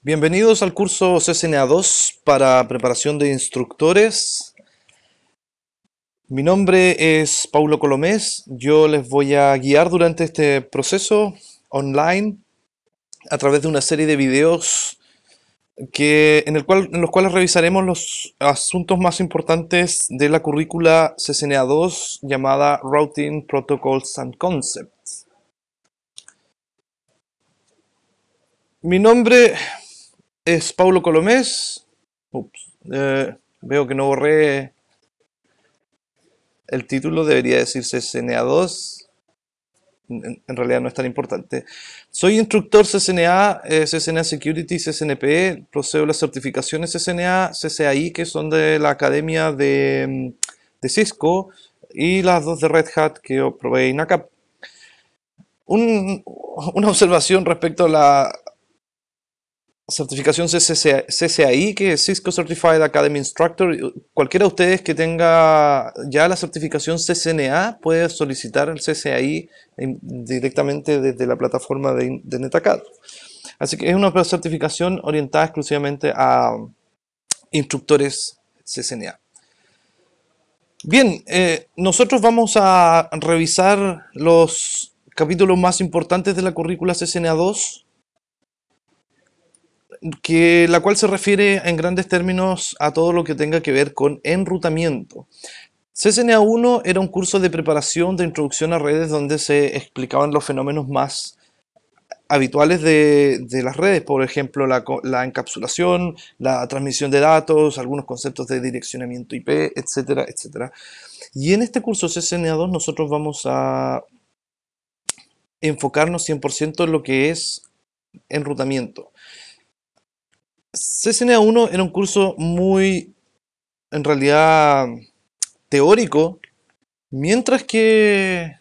Bienvenidos al curso CCNA 2 para preparación de instructores. Mi nombre es Paulo Colomés. Yo les voy a guiar durante este proceso online a través de una serie de videos que, en, en los cuales revisaremos los asuntos más importantes de la currícula CCNA 2 llamada Routing Protocols and Concepts. Mi nombre es Paulo Colomés. Eh, veo que no borré el título, debería decir CNA2. En, realidad no es tan importante. Soy instructor CCNA, eh, CSNA CCNA Security, CSNP, procedo las certificaciones CSNA, CCAI que son de la Academia mm, de, Cisco, y las dos de Red Hat que probé en Un, una observación respecto a la, certificación CCAI que es Cisco Certified Academy Instructor. Uh, cualquiera de ustedes que tenga ya la certificación CCNA puede solicitar el CCI directamente desde la plataforma de, NetAcad. Así que es una certificación orientada exclusivamente a instructores CCNA. Bien, eh, nosotros vamos a revisar los capítulos más importantes de la currícula CCNA 2 que, la cual se refiere en grandes términos a todo lo que tenga que ver con enrutamiento. CCNA1 era un curso de preparación de introducción a redes donde se explicaban los fenómenos más habituales de, las redes, por ejemplo, la, encapsulación, la transmisión de datos, algunos conceptos de direccionamiento IP, etcétera, etcétera. Y en este curso CCNA2 nosotros vamos a enfocarnos 100% en lo que es enrutamiento. CCNA 1 era un curso muy, en realidad, teórico, mientras que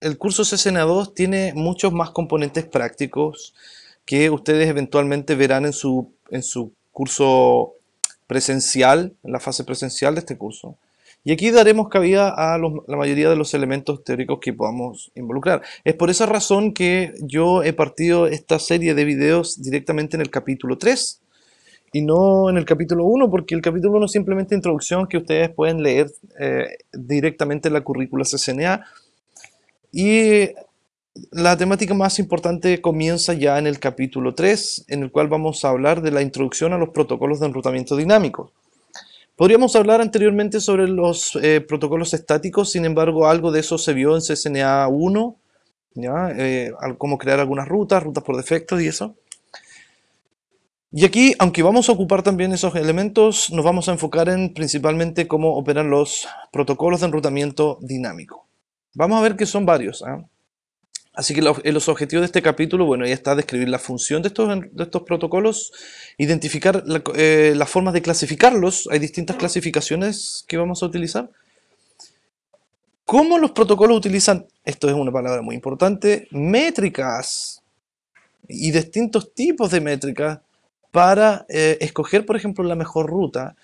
el curso CCNA 2 tiene muchos más componentes prácticos que ustedes eventualmente verán en su, en su curso presencial, en la fase presencial de este curso. Y aquí daremos cabida a la mayoría de los elementos teóricos que podamos involucrar. Es por esa razón que yo he partido esta serie de videos directamente en el capítulo 3 y no en el capítulo 1, porque el capítulo 1 es simplemente introducción que ustedes pueden leer eh, directamente en la currícula CCNA. Y la temática más importante comienza ya en el capítulo 3, en el cual vamos a hablar de la introducción a los protocolos de enrutamiento dinámico. Podríamos hablar anteriormente sobre los eh, protocolos estáticos, sin embargo, algo de eso se vio en ccna 1, ¿ya? Eh, cómo crear algunas rutas, rutas por defecto y eso. Y aquí, aunque vamos a ocupar también esos elementos, nos vamos a enfocar en principalmente cómo operan los protocolos de enrutamiento dinámico. Vamos a ver que son varios. ¿ah? Así que eh, los objetivos de este capítulo, bueno, ya está describir la función de estos, protocolos, identificar eh, las formas de clasificarlos, hay distintas clasificaciones que vamos a utilizar. ¿Cómo los protocolos utilizan, esto es una palabra muy importante, métricas y distintos tipos de métricas para eh, escoger, por ejemplo, la mejor ruta?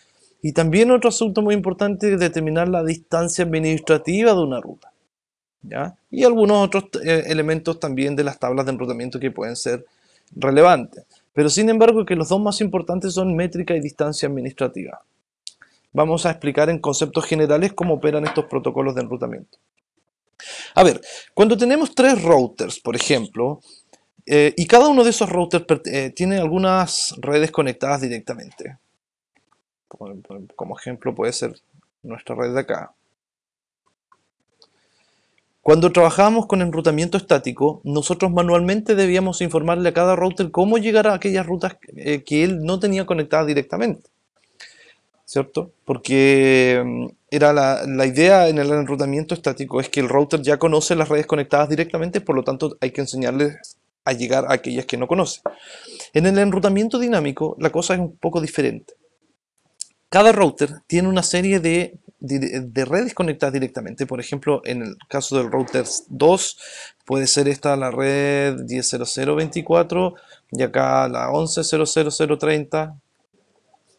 Y también otro asunto muy importante es determinar la distancia administrativa de una ruta y algunos otros eh, elementos también de las tablas de enrutamiento que pueden ser relevantes. Pero sin embargo que los dos más importantes son métrica y distancia administrativa. Vamos a explicar en conceptos generales cómo operan estos protocolos de enrutamiento. A ver, cuando tenemos tres routers, por ejemplo, eh, y cada uno de esos routers eh, tiene algunas redes conectadas directamente. como ejemplo puede ser nuestra red de acá. Cuando trabajábamos con enrutamiento estático, nosotros manualmente debíamos informarle a cada router cómo llegar a aquellas rutas eh, que él no tenía conectadas directamente. ¿Cierto? Porque mm, era la, idea en el enrutamiento estático es que el router ya conoce las redes conectadas directamente, por lo tanto hay que enseñarles a llegar a aquellas que no conoce. En el enrutamiento dinámico la cosa es un poco diferente. Cada router tiene una serie de de redes conectadas directamente. Por ejemplo, en el caso del router 2, puede ser esta la red 10.0024 y acá la 11.00030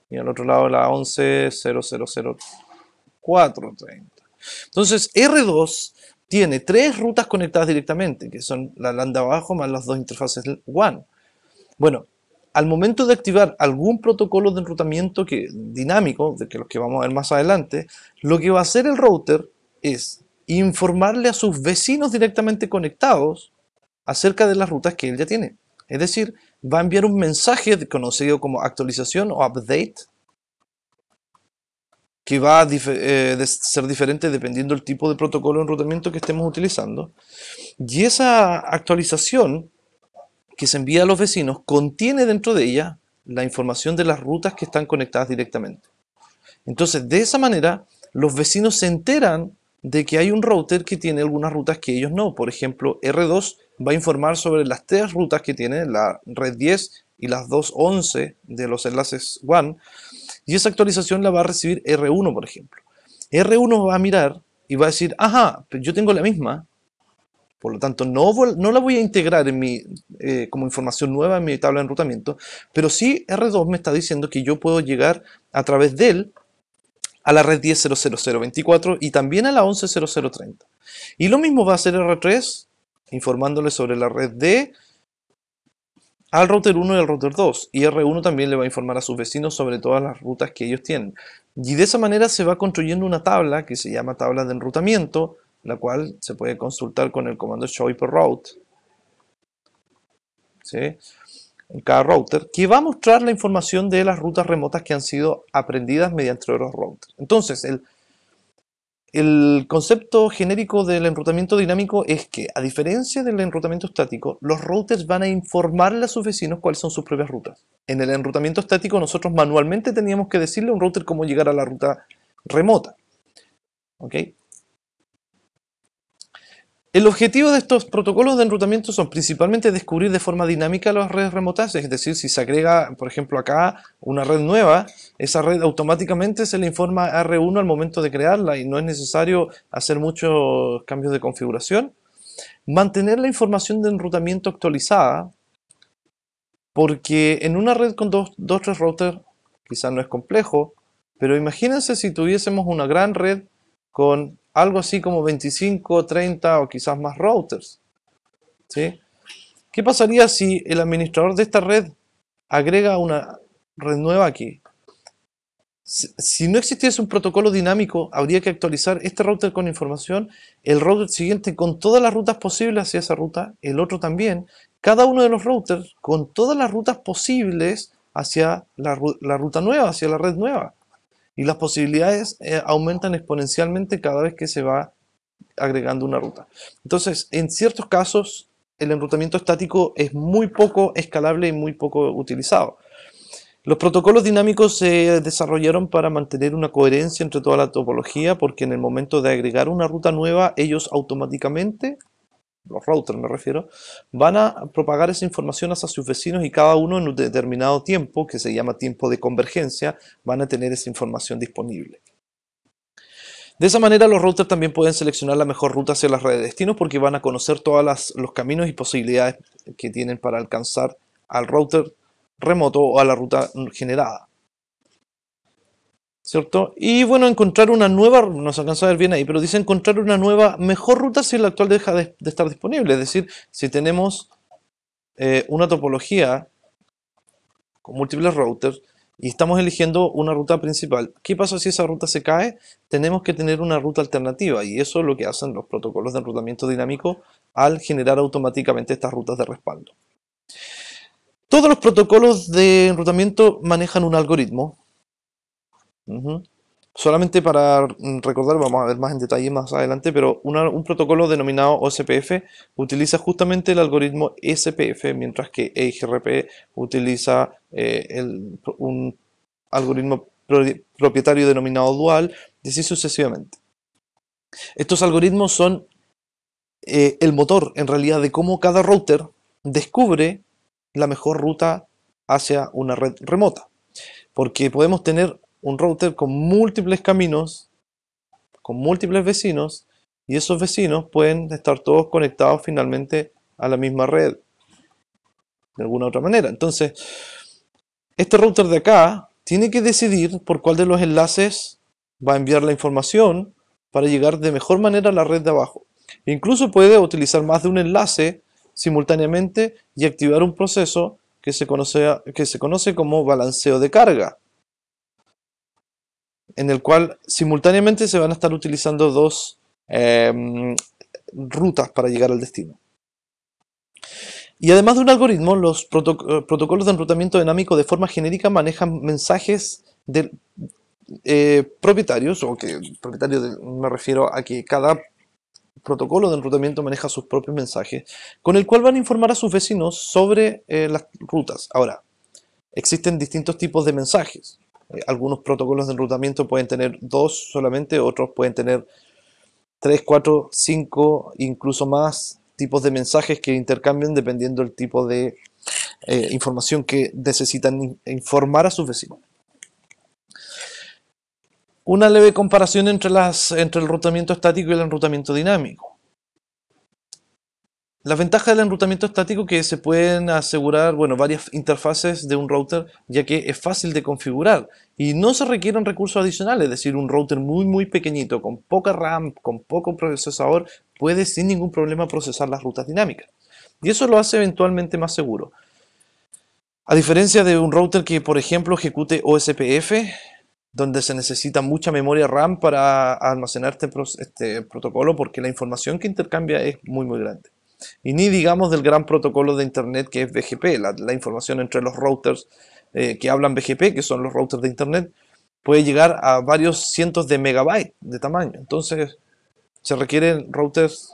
y al otro lado la 11.0.0.0.4.30 Entonces, R2 tiene tres rutas conectadas directamente, que son la LAN de abajo más las dos interfaces WAN. Bueno, al momento de activar algún protocolo de enrutamiento que, dinámico, de que los que vamos a ver más adelante, lo que va a hacer el router es informarle a sus vecinos directamente conectados acerca de las rutas que él ya tiene. Es decir, va a enviar un mensaje conocido como actualización o update, que va a eh, ser diferente dependiendo del tipo de protocolo de enrutamiento que estemos utilizando. Y esa actualización que se envía a los vecinos contiene dentro de ella la información de las rutas que están conectadas directamente. Entonces, de esa manera, los vecinos se enteran de que hay un router que tiene algunas rutas que ellos no. Por ejemplo, R2 va a informar sobre las tres rutas que tiene, la red 10 y las 2.11 de los enlaces WAN. Y esa actualización la va a recibir R1, por ejemplo. R1 va a mirar y va a decir, ajá, yo tengo la misma, por lo tanto, no, la voy a integrar en mi, eh, como información nueva en mi tabla de enrutamiento, pero sí R2 me está diciendo que yo puedo llegar a través de él a la red 10.0.0.24 y también a la 11.0030. Y lo mismo va a hacer R3 informándole sobre la red D al router 1 y al router 2. Y R1 también le va a informar a sus vecinos sobre todas las rutas que ellos tienen. Y de esa manera se va construyendo una tabla que se llama tabla de enrutamiento, la cual se puede consultar con el comando show per route. En cada router, que va a mostrar la información de las rutas remotas que han sido aprendidas mediante los routers. Entonces, el, el concepto genérico del enrutamiento dinámico es que, a diferencia del enrutamiento estático, los routers van a informarle a sus vecinos cuáles son sus propias rutas. En el enrutamiento estático nosotros manualmente teníamos que decirle a un router cómo llegar a la ruta remota. ¿Okay? El objetivo de estos protocolos de enrutamiento son principalmente descubrir de forma dinámica las redes remotas, es decir, si se agrega, por ejemplo, acá una red nueva, esa red automáticamente se le informa a R1 al momento de crearla y no es necesario hacer muchos cambios de configuración. Mantener la información de enrutamiento actualizada, porque en una red con dos, o tres routers quizás no es complejo, pero imagínense si tuviésemos una gran red con algo así como 25, 30 o quizás más routers. ¿sí? ¿Qué pasaría si el administrador de esta red agrega una red nueva aquí? Si no existiese un protocolo dinámico, habría que actualizar este router con información, el router siguiente con todas las rutas posibles hacia esa ruta, el otro también, cada uno de los routers con todas las rutas posibles hacia la, la ruta nueva, hacia la red nueva. Y las posibilidades eh, aumentan exponencialmente cada vez que se va agregando una ruta. Entonces, en ciertos casos, el enrutamiento estático es muy poco escalable y muy poco utilizado. Los protocolos dinámicos se desarrollaron para mantener una coherencia entre toda la topología porque en el momento de agregar una ruta nueva ellos automáticamente los routers me refiero, van a propagar esa información hacia sus vecinos y cada uno en un determinado tiempo, que se llama tiempo de convergencia, van a tener esa información disponible. De esa manera los routers también pueden seleccionar la mejor ruta hacia las redes de destino porque van a conocer todos los caminos y posibilidades que tienen para alcanzar al router remoto o a la ruta generada. ¿cierto? Y bueno, encontrar una nueva, nos alcanza a ver bien ahí, pero dice encontrar una nueva, mejor ruta si la actual deja de, estar disponible. Es decir, si tenemos eh, una topología con múltiples routers y estamos eligiendo una ruta principal, ¿qué pasa si esa ruta se cae? Tenemos que tener una ruta alternativa y eso es lo que hacen los protocolos de enrutamiento dinámico al generar automáticamente estas rutas de respaldo. Todos los protocolos de enrutamiento manejan un algoritmo Solamente para recordar, vamos a ver más en detalle más adelante, pero un protocolo denominado OSPF utiliza justamente el algoritmo SPF, mientras que EIGRP utiliza eh, un algoritmo propietario denominado dual, y así sucesivamente. Estos algoritmos son eh, el motor, en realidad, de cómo cada router descubre la mejor ruta hacia una red remota porque podemos tener un router con múltiples caminos, con múltiples vecinos, y esos vecinos pueden estar todos conectados finalmente a la misma red, de alguna otra manera. Entonces, este router de acá tiene que decidir por cuál de los enlaces va a enviar la información para llegar de mejor manera a la red de abajo. Incluso puede utilizar más de un enlace simultáneamente y activar un proceso que se conoce, que se conoce como balanceo de carga en el cual simultáneamente se van a estar utilizando dos em, rutas para llegar al destino. Y además de un algoritmo, los eh, protocolos de enrutamiento dinámico de forma genérica manejan mensajes de eh, propietarios, o que propietario me refiero a que cada protocolo de enrutamiento maneja sus propios mensajes, con el cual van a informar a sus vecinos sobre eh, las rutas. Ahora, existen distintos tipos de mensajes. Eh, algunos protocolos de enrutamiento pueden tener dos solamente, otros pueden tener tres, cuatro, cinco, incluso más tipos de mensajes que intercambian dependiendo del tipo de eh, información que necesitan informar a sus vecinos. Una leve comparación entre, las, entre el enrutamiento estático y el enrutamiento dinámico. La ventaja del enrutamiento estático es que se pueden asegurar bueno, varias interfaces de un router ya que es fácil de configurar y no se requieren recursos adicionales, es decir, un router muy muy pequeñito, con poca RAM, con poco procesador, puede sin ningún problema procesar las rutas dinámicas. Y eso lo hace eventualmente más seguro. A diferencia de un router que, por ejemplo, ejecute OSPF, donde se necesita mucha memoria RAM para almacenar este, este protocolo porque la información que intercambia es muy muy grande y ni digamos del gran protocolo de Internet que es BGP, la, información entre los routers eh, que hablan BGP, que son los routers de Internet, puede llegar a varios cientos de megabytes de tamaño. Entonces se requieren routers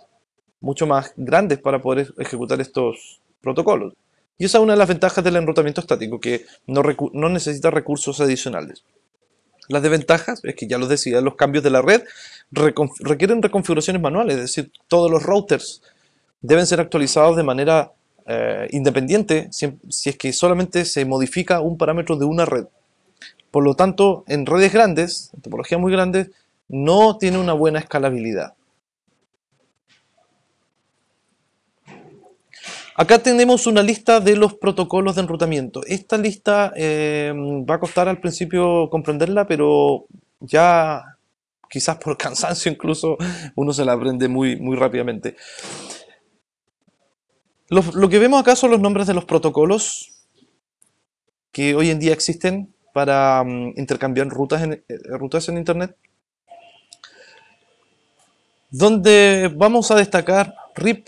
mucho más grandes para poder ejecutar estos protocolos. Y esa es una de las ventajas del enrutamiento estático, que no, necesita recursos adicionales. Las desventajas, es que ya los decía, los cambios de la red requieren reconfiguraciones manuales, es decir, todos los routers deben ser actualizados de manera eh, independiente si, es que solamente se modifica un parámetro de una red. Por lo tanto, en redes grandes, en topologías muy grandes, no tiene una buena escalabilidad. Acá tenemos una lista de los protocolos de enrutamiento. Esta lista eh, va a costar al principio comprenderla, pero ya quizás por cansancio incluso uno se la aprende muy, muy rápidamente. Lo, que vemos acá son los nombres de los protocolos que hoy en día existen para mm, intercambiar rutas en, eh, rutas en Internet. Donde vamos a destacar RIP,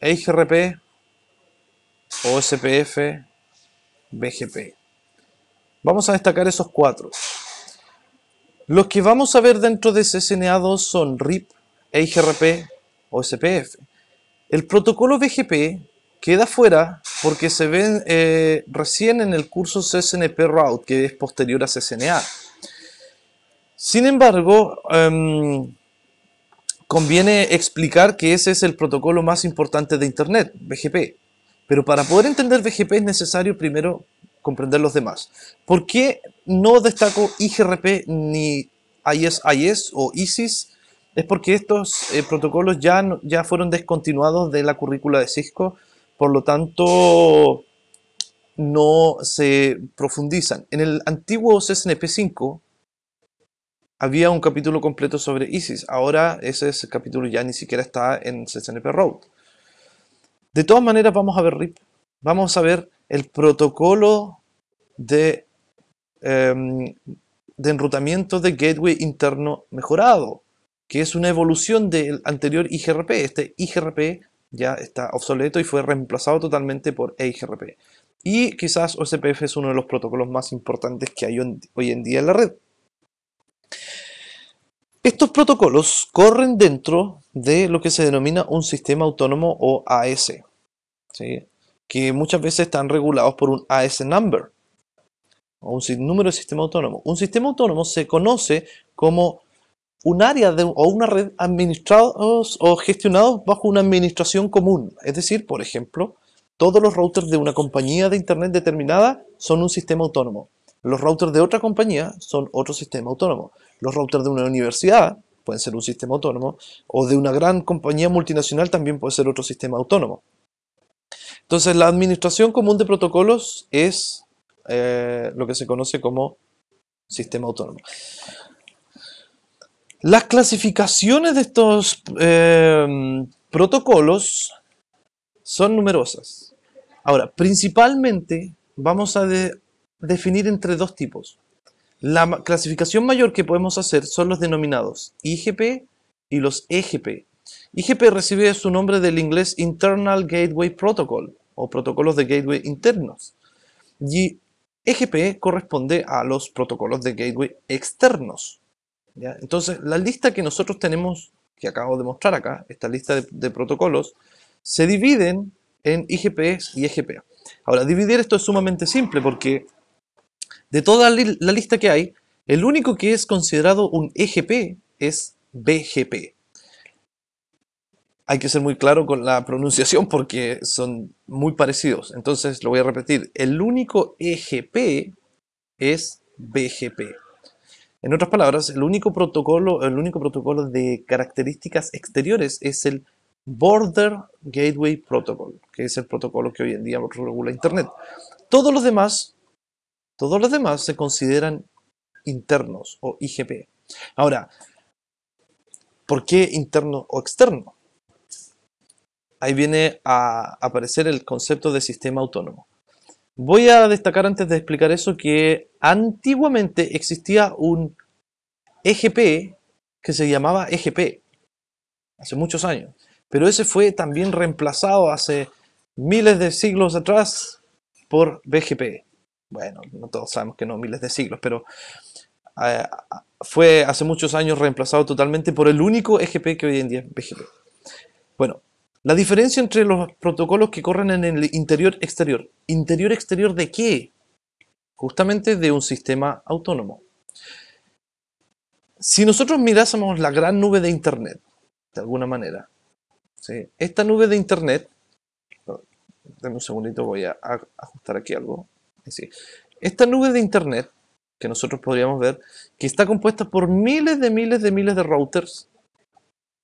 e IGRP, OSPF, BGP. Vamos a destacar esos cuatro. Los que vamos a ver dentro de ese 2 son RIP, EIGRP, OSPF. El protocolo BGP queda fuera porque se ve eh, recién en el curso CSNP Route, que es posterior a CSNA. Sin embargo, em, conviene explicar que ese es el protocolo más importante de Internet, BGP. Pero para poder entender BGP es necesario primero comprender los demás. ¿Por qué no destaco IGRP ni ISIS o ISIS es porque estos eh, protocolos ya, ya fueron descontinuados de la currícula de Cisco, por lo tanto no se profundizan. En el antiguo CSNP5 había un capítulo completo sobre ISIS, ahora ese, capítulo ya ni siquiera está en CSNP Road. De todas maneras vamos a ver RIP, vamos a ver el protocolo de, em, de enrutamiento de gateway interno mejorado que es una evolución del anterior IGRP. Este IGRP ya está obsoleto y fue reemplazado totalmente por EIGRP. Y quizás OSPF es uno de los protocolos más importantes que hay hoy en día en la red. Estos protocolos corren dentro de lo que se denomina un sistema autónomo o AS, que muchas veces están regulados por un AS number, o un número de sistema autónomo. Un sistema autónomo se conoce como un área o una red administrados o gestionados bajo una administración común. Es decir, por ejemplo, todos los routers de una compañía de Internet determinada son un sistema autónomo. Los routers de otra compañía son otro sistema autónomo. Los routers de una universidad pueden ser un sistema autónomo o de una gran compañía multinacional también puede ser otro sistema autónomo. Entonces, la administración común de protocolos es eh, lo que se conoce como sistema autónomo. Las clasificaciones de estos eh, protocolos son numerosas. Ahora, principalmente vamos a definir entre dos tipos. La clasificación mayor que podemos hacer son los denominados IGP y los EGP. IGP recibe su nombre del inglés Internal Gateway Protocol o protocolos de gateway internos. Y EGP corresponde a los protocolos de gateway externos. Entonces, la lista que nosotros tenemos, que acabo de mostrar acá, esta lista de, protocolos, se dividen en IGP y EGP. Ahora, dividir esto es sumamente simple porque de toda la lista que hay, el único que es considerado un EGP es BGP. Hay que ser muy claro con la pronunciación porque son muy parecidos. Entonces lo voy a repetir. El único EGP es BGP. En otras palabras, el único protocolo, el único protocolo de características exteriores es el Border Gateway Protocol, que es el protocolo que hoy en día regula Internet. Todos los demás, todos los demás se consideran internos o IGP. Ahora, ¿por qué interno o externo? Ahí viene a aparecer el concepto de sistema autónomo. Voy a destacar antes de explicar eso que antiguamente existía un EGP que se llamaba EGP, hace muchos años, pero ese fue también reemplazado hace miles de siglos atrás por BGP. Bueno, no todos sabemos que no miles de siglos, pero eh, fue hace muchos años reemplazado totalmente por el único EGP que hoy en día es BGP. Bueno, la diferencia entre los protocolos que corren en el interior-exterior. ¿Interior-exterior de qué? Justamente de un sistema autónomo. Si nosotros mirásemos la gran nube de Internet, de alguna manera, ¿sí? esta nube de Internet, denme un segundito, voy a ajustar aquí algo. Esta nube de Internet, que nosotros podríamos ver, que está compuesta por miles de miles de miles de routers,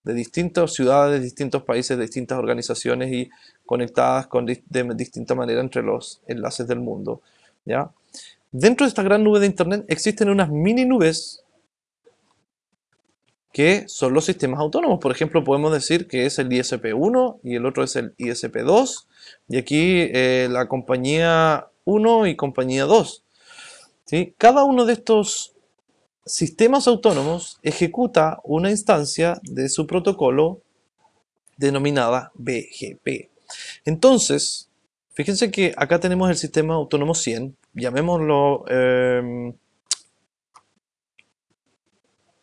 de distintas ciudades, de distintos países, de distintas organizaciones y conectadas con, de, distinta manera entre los enlaces del mundo. ¿ya? Dentro de esta gran nube de Internet existen unas mini nubes que son los sistemas autónomos. Por ejemplo, podemos decir que es el ISP1 y el otro es el ISP2. Y aquí eh, la compañía 1 y compañía 2. Cada uno de estos Sistemas Autónomos ejecuta una instancia de su protocolo denominada BGP. Entonces, fíjense que acá tenemos el sistema autónomo 100, llamémoslo em,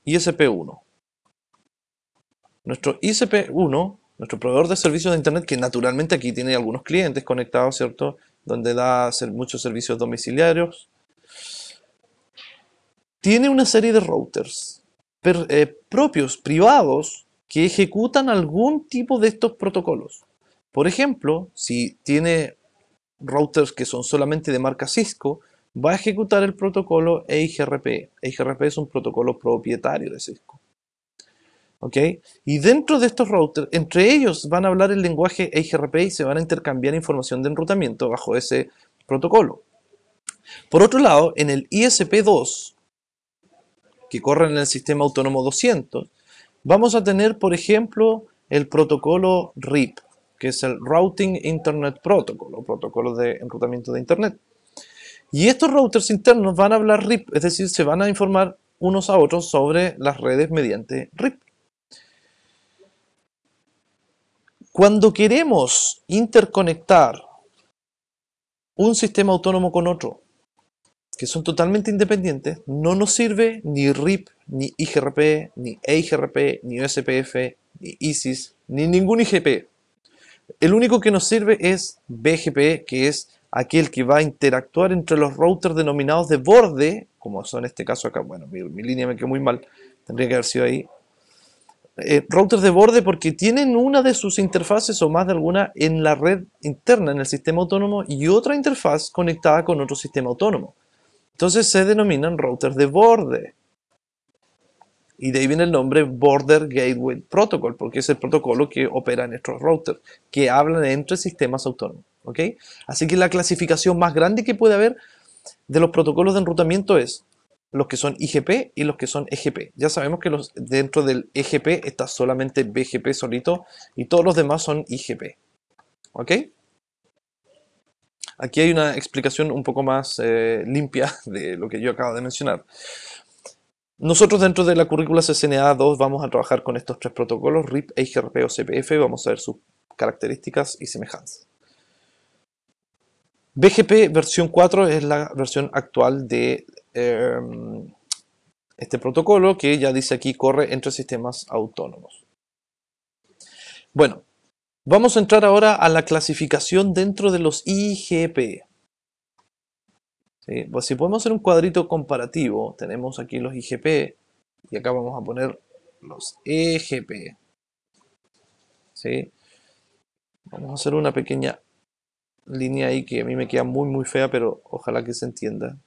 ISP1. Nuestro ISP1, nuestro proveedor de servicios de Internet, que naturalmente aquí tiene algunos clientes conectados, ¿cierto? Donde da muchos servicios domiciliarios, tiene una serie de routers eh, propios, privados, que ejecutan algún tipo de estos protocolos. Por ejemplo, si tiene routers que son solamente de marca Cisco, va a ejecutar el protocolo EIGRP. EIGRP es un protocolo propietario de Cisco. ¿Ok? Y dentro de estos routers, entre ellos van a hablar el lenguaje EIGRP y se van a intercambiar información de enrutamiento bajo ese protocolo. Por otro lado, en el ISP2, que corren en el sistema autónomo 200, vamos a tener, por ejemplo, el protocolo RIP, que es el Routing Internet Protocol, o protocolo de enrutamiento de Internet. Y estos routers internos van a hablar RIP, es decir, se van a informar unos a otros sobre las redes mediante RIP. Cuando queremos interconectar un sistema autónomo con otro, que son totalmente independientes, no nos sirve ni RIP, ni IGRP, ni EIGRP, ni OSPF, ni ISIS, ni ningún IGP. El único que nos sirve es BGP, que es aquel que va a interactuar entre los routers denominados de borde, como son en este caso acá, bueno, mi, línea me quedó muy mal, tendría que haber sido ahí. Eh, routers de borde porque tienen una de sus interfaces o más de alguna en la red interna, en el sistema autónomo, y otra interfaz conectada con otro sistema autónomo. Entonces se denominan routers de borde. Y de ahí viene el nombre Border Gateway Protocol, porque es el protocolo que opera en estos routers, que hablan entre sistemas autónomos. Así que la clasificación más grande que puede haber de los protocolos de enrutamiento es los que son IGP y los que son EGP. Ya sabemos que los, dentro del EGP está solamente BGP solito y todos los demás son IGP. ¿Ok? Aquí hay una explicación un poco más eh, limpia de lo que yo acabo de mencionar. Nosotros dentro de la currícula CCNA 2 vamos a trabajar con estos tres protocolos, RIP, EIGRP o CPF, vamos a ver sus características y semejanzas. BGP versión 4 es la versión actual de em, este protocolo que ya dice aquí corre entre sistemas autónomos. Bueno, Vamos a entrar ahora a la clasificación dentro de los IGP. Pues si podemos hacer un cuadrito comparativo, tenemos aquí los IGP y acá vamos a poner los EGP. Vamos a hacer una pequeña línea ahí que a mí me queda muy muy fea, pero ojalá que se entienda.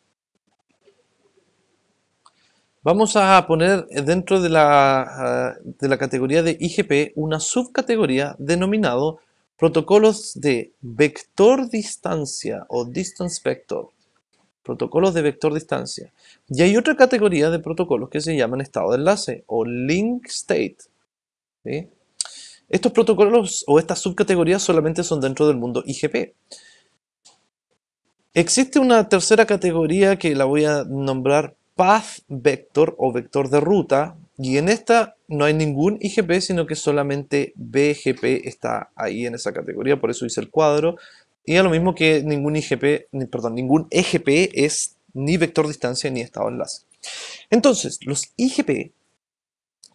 Vamos a poner dentro de la, ah, categoría de IGP una subcategoría denominado protocolos de vector distancia o distance vector. Protocolos de vector distancia. Y hay otra categoría de protocolos que se llaman estado de enlace o link state. Estos protocolos o estas subcategorías solamente son dentro del mundo IGP. Existe una tercera categoría que la voy a nombrar path vector o vector de ruta y en esta no hay ningún IGP sino que solamente BGP está ahí en esa categoría, por eso hice el cuadro y a lo mismo que ningún IGP, perdón, ningún EGP es ni vector distancia ni estado enlace. Entonces, los IGP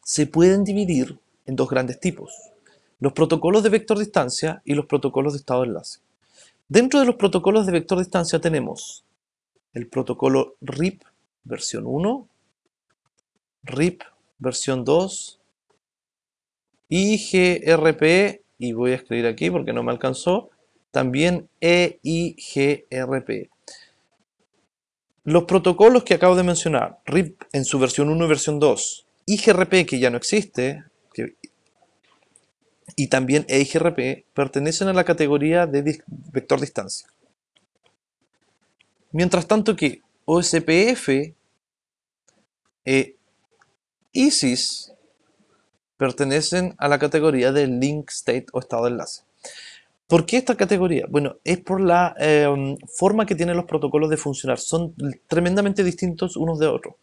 se pueden dividir en dos grandes tipos, los protocolos de vector distancia y los protocolos de estado enlace. Dentro de los protocolos de vector distancia tenemos el protocolo RIP, versión 1, RIP versión 2, IGRP, y voy a escribir aquí porque no me alcanzó, también EIGRP. Los protocolos que acabo de mencionar, RIP en su versión 1 y versión 2, IGRP que ya no existe, y también EIGRP, pertenecen a la categoría de vector distancia. Mientras tanto que OSPF, e eh, ISIS pertenecen a la categoría de link state o estado de enlace. ¿Por qué esta categoría? Bueno, es por la em, forma que tienen los protocolos de funcionar. Son tremendamente distintos unos de otros.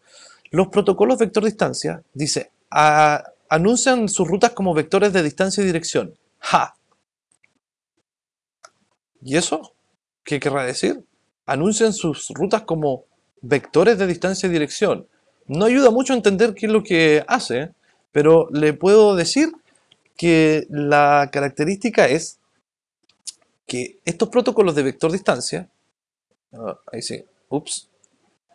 Los protocolos vector distancia, dice, anuncian sus rutas como vectores de distancia y dirección. ¡Ja! ¿Y eso? ¿Qué querrá decir? Anuncian sus rutas como vectores de distancia y dirección. No ayuda mucho a entender qué es lo que hace, pero le puedo decir que la característica es que estos protocolos de vector distancia, ah, ahí sí, ups,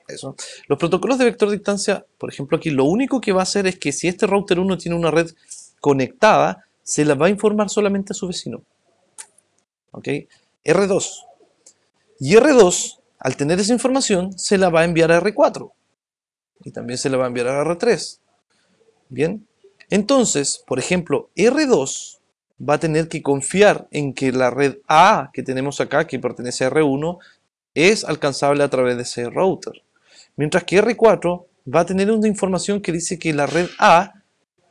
eso. Los protocolos de vector distancia, por ejemplo aquí, lo único que va a hacer es que si este router 1 tiene una red conectada, se la va a informar solamente a su vecino. ¿Ok? R2. Y R2 al tener esa información, se la va a enviar a R4 y también se la va a enviar a R3. Bien, entonces, por ejemplo, R2 va a tener que confiar en que la red A que tenemos acá, que pertenece a R1, es alcanzable a través de ese router. Mientras que R4 va a tener una información que dice que la red A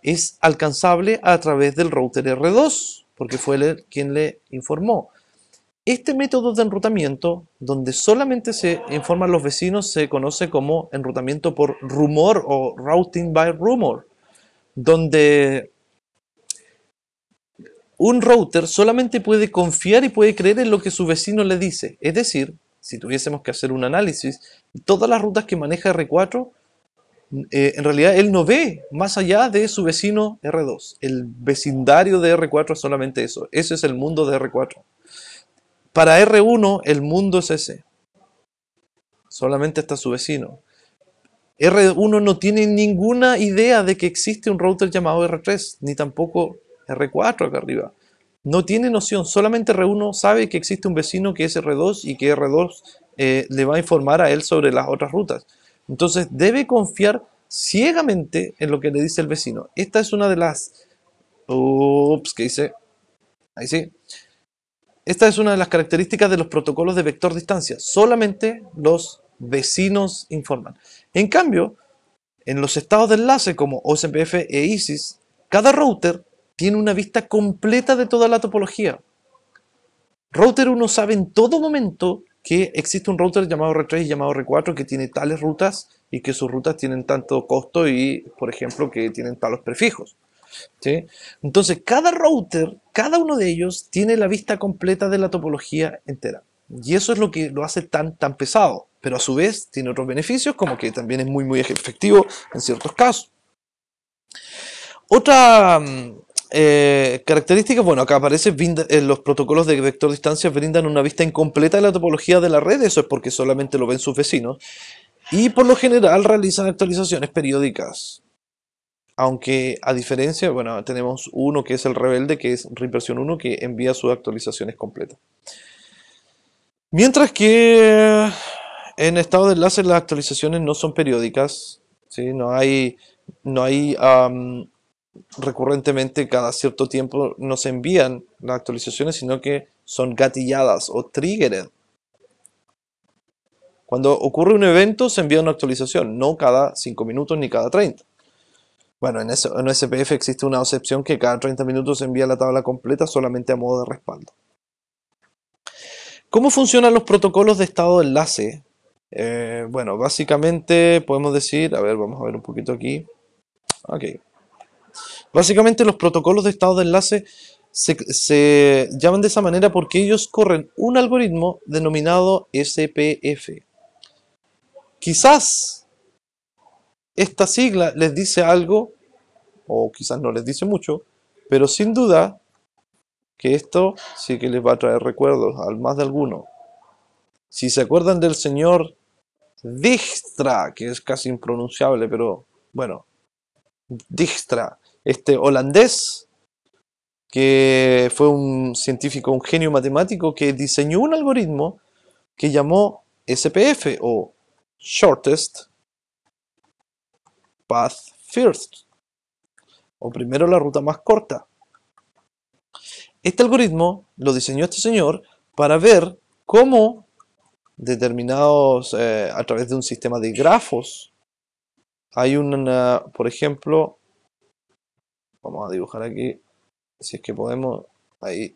es alcanzable a través del router R2, porque fue quien le informó. Este método de enrutamiento, donde solamente se informan los vecinos, se conoce como enrutamiento por rumor o routing by rumor, donde un router solamente puede confiar y puede creer en lo que su vecino le dice. Es decir, si tuviésemos que hacer un análisis, todas las rutas que maneja R4, eh, en realidad él no ve más allá de su vecino R2. El vecindario de R4 es solamente eso. Ese es el mundo de R4. Para R1 el mundo es ese. Solamente está su vecino. R1 no tiene ninguna idea de que existe un router llamado R3, ni tampoco R4 acá arriba. No tiene noción, solamente R1 sabe que existe un vecino que es R2 y que R2 eh, le va a informar a él sobre las otras rutas. Entonces debe confiar ciegamente en lo que le dice el vecino. Esta es una de las... Ups, ¿qué dice... Ahí sí. Esta es una de las características de los protocolos de vector distancia. Solamente los vecinos informan. En cambio, en los estados de enlace como OSPF e ISIS, cada router tiene una vista completa de toda la topología. Router 1 sabe en todo momento que existe un router llamado R3 y llamado R4 que tiene tales rutas y que sus rutas tienen tanto costo y, por ejemplo, que tienen talos prefijos. Entonces, cada router, cada uno de ellos, tiene la vista completa de la topología entera. Y eso es lo que lo hace tan, tan pesado. Pero a su vez tiene otros beneficios, como que también es muy, muy efectivo en ciertos casos. Otra mm, eh, característica, bueno, acá aparece, en eh, los protocolos de vector distancia brindan una vista incompleta de la topología de la red, eso es porque solamente lo ven sus vecinos. Y por lo general realizan actualizaciones periódicas. Aunque a diferencia, bueno, tenemos uno que es el rebelde, que es Reversion 1, que envía sus actualizaciones completas. Mientras que en estado de enlace las actualizaciones no son periódicas, ¿sí? no hay, no hay recurrentemente cada cierto tiempo nos envían las actualizaciones, sino que son gatilladas o triggered. Cuando ocurre un evento se envía una actualización, no cada 5 minutos ni cada 30. Bueno, en, SPF existe una excepción que cada 30 minutos envía la tabla completa solamente a modo de respaldo. ¿Cómo funcionan los protocolos de estado de enlace? Eh, bueno, básicamente podemos decir, a ver, vamos a ver un poquito aquí. Ok. Básicamente los protocolos de estado de enlace se, se llaman de esa manera porque ellos corren un algoritmo denominado SPF. Quizás esta sigla les dice algo, o quizás no les dice mucho, pero sin duda que esto sí que les va a traer recuerdos al más de alguno. Si se acuerdan del señor Dijkstra, que es casi impronunciable, pero bueno, Dijkstra, este holandés que fue un científico, un genio matemático que diseñó un algoritmo que llamó SPF o Shortest Path First, o primero la ruta más corta. Este algoritmo lo diseñó este señor para ver cómo determinados, eh, a través de un sistema de grafos, hay un, por ejemplo, vamos a dibujar aquí, si es que podemos, ahí,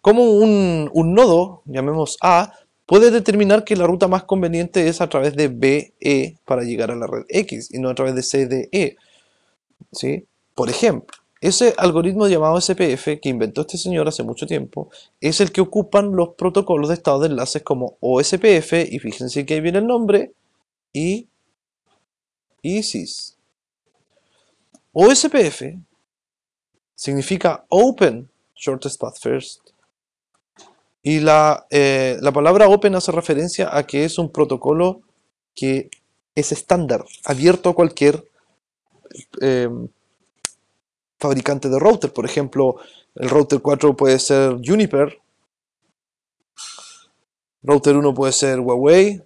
como un, un nodo, llamemos A, puede determinar que la ruta más conveniente es a través de BE para llegar a la red X y no a través de CDE. Por ejemplo, ese algoritmo llamado SPF que inventó este señor hace mucho tiempo es el que ocupan los protocolos de estado de enlaces como OSPF, y fíjense que ahí viene el nombre, y ISIS. OSPF significa Open Shortest Path First y eh, la, palabra open hace referencia a que es un protocolo que es estándar, abierto a cualquier em, fabricante de router. Por ejemplo, el router 4 puede ser Juniper, router 1 puede ser Huawei,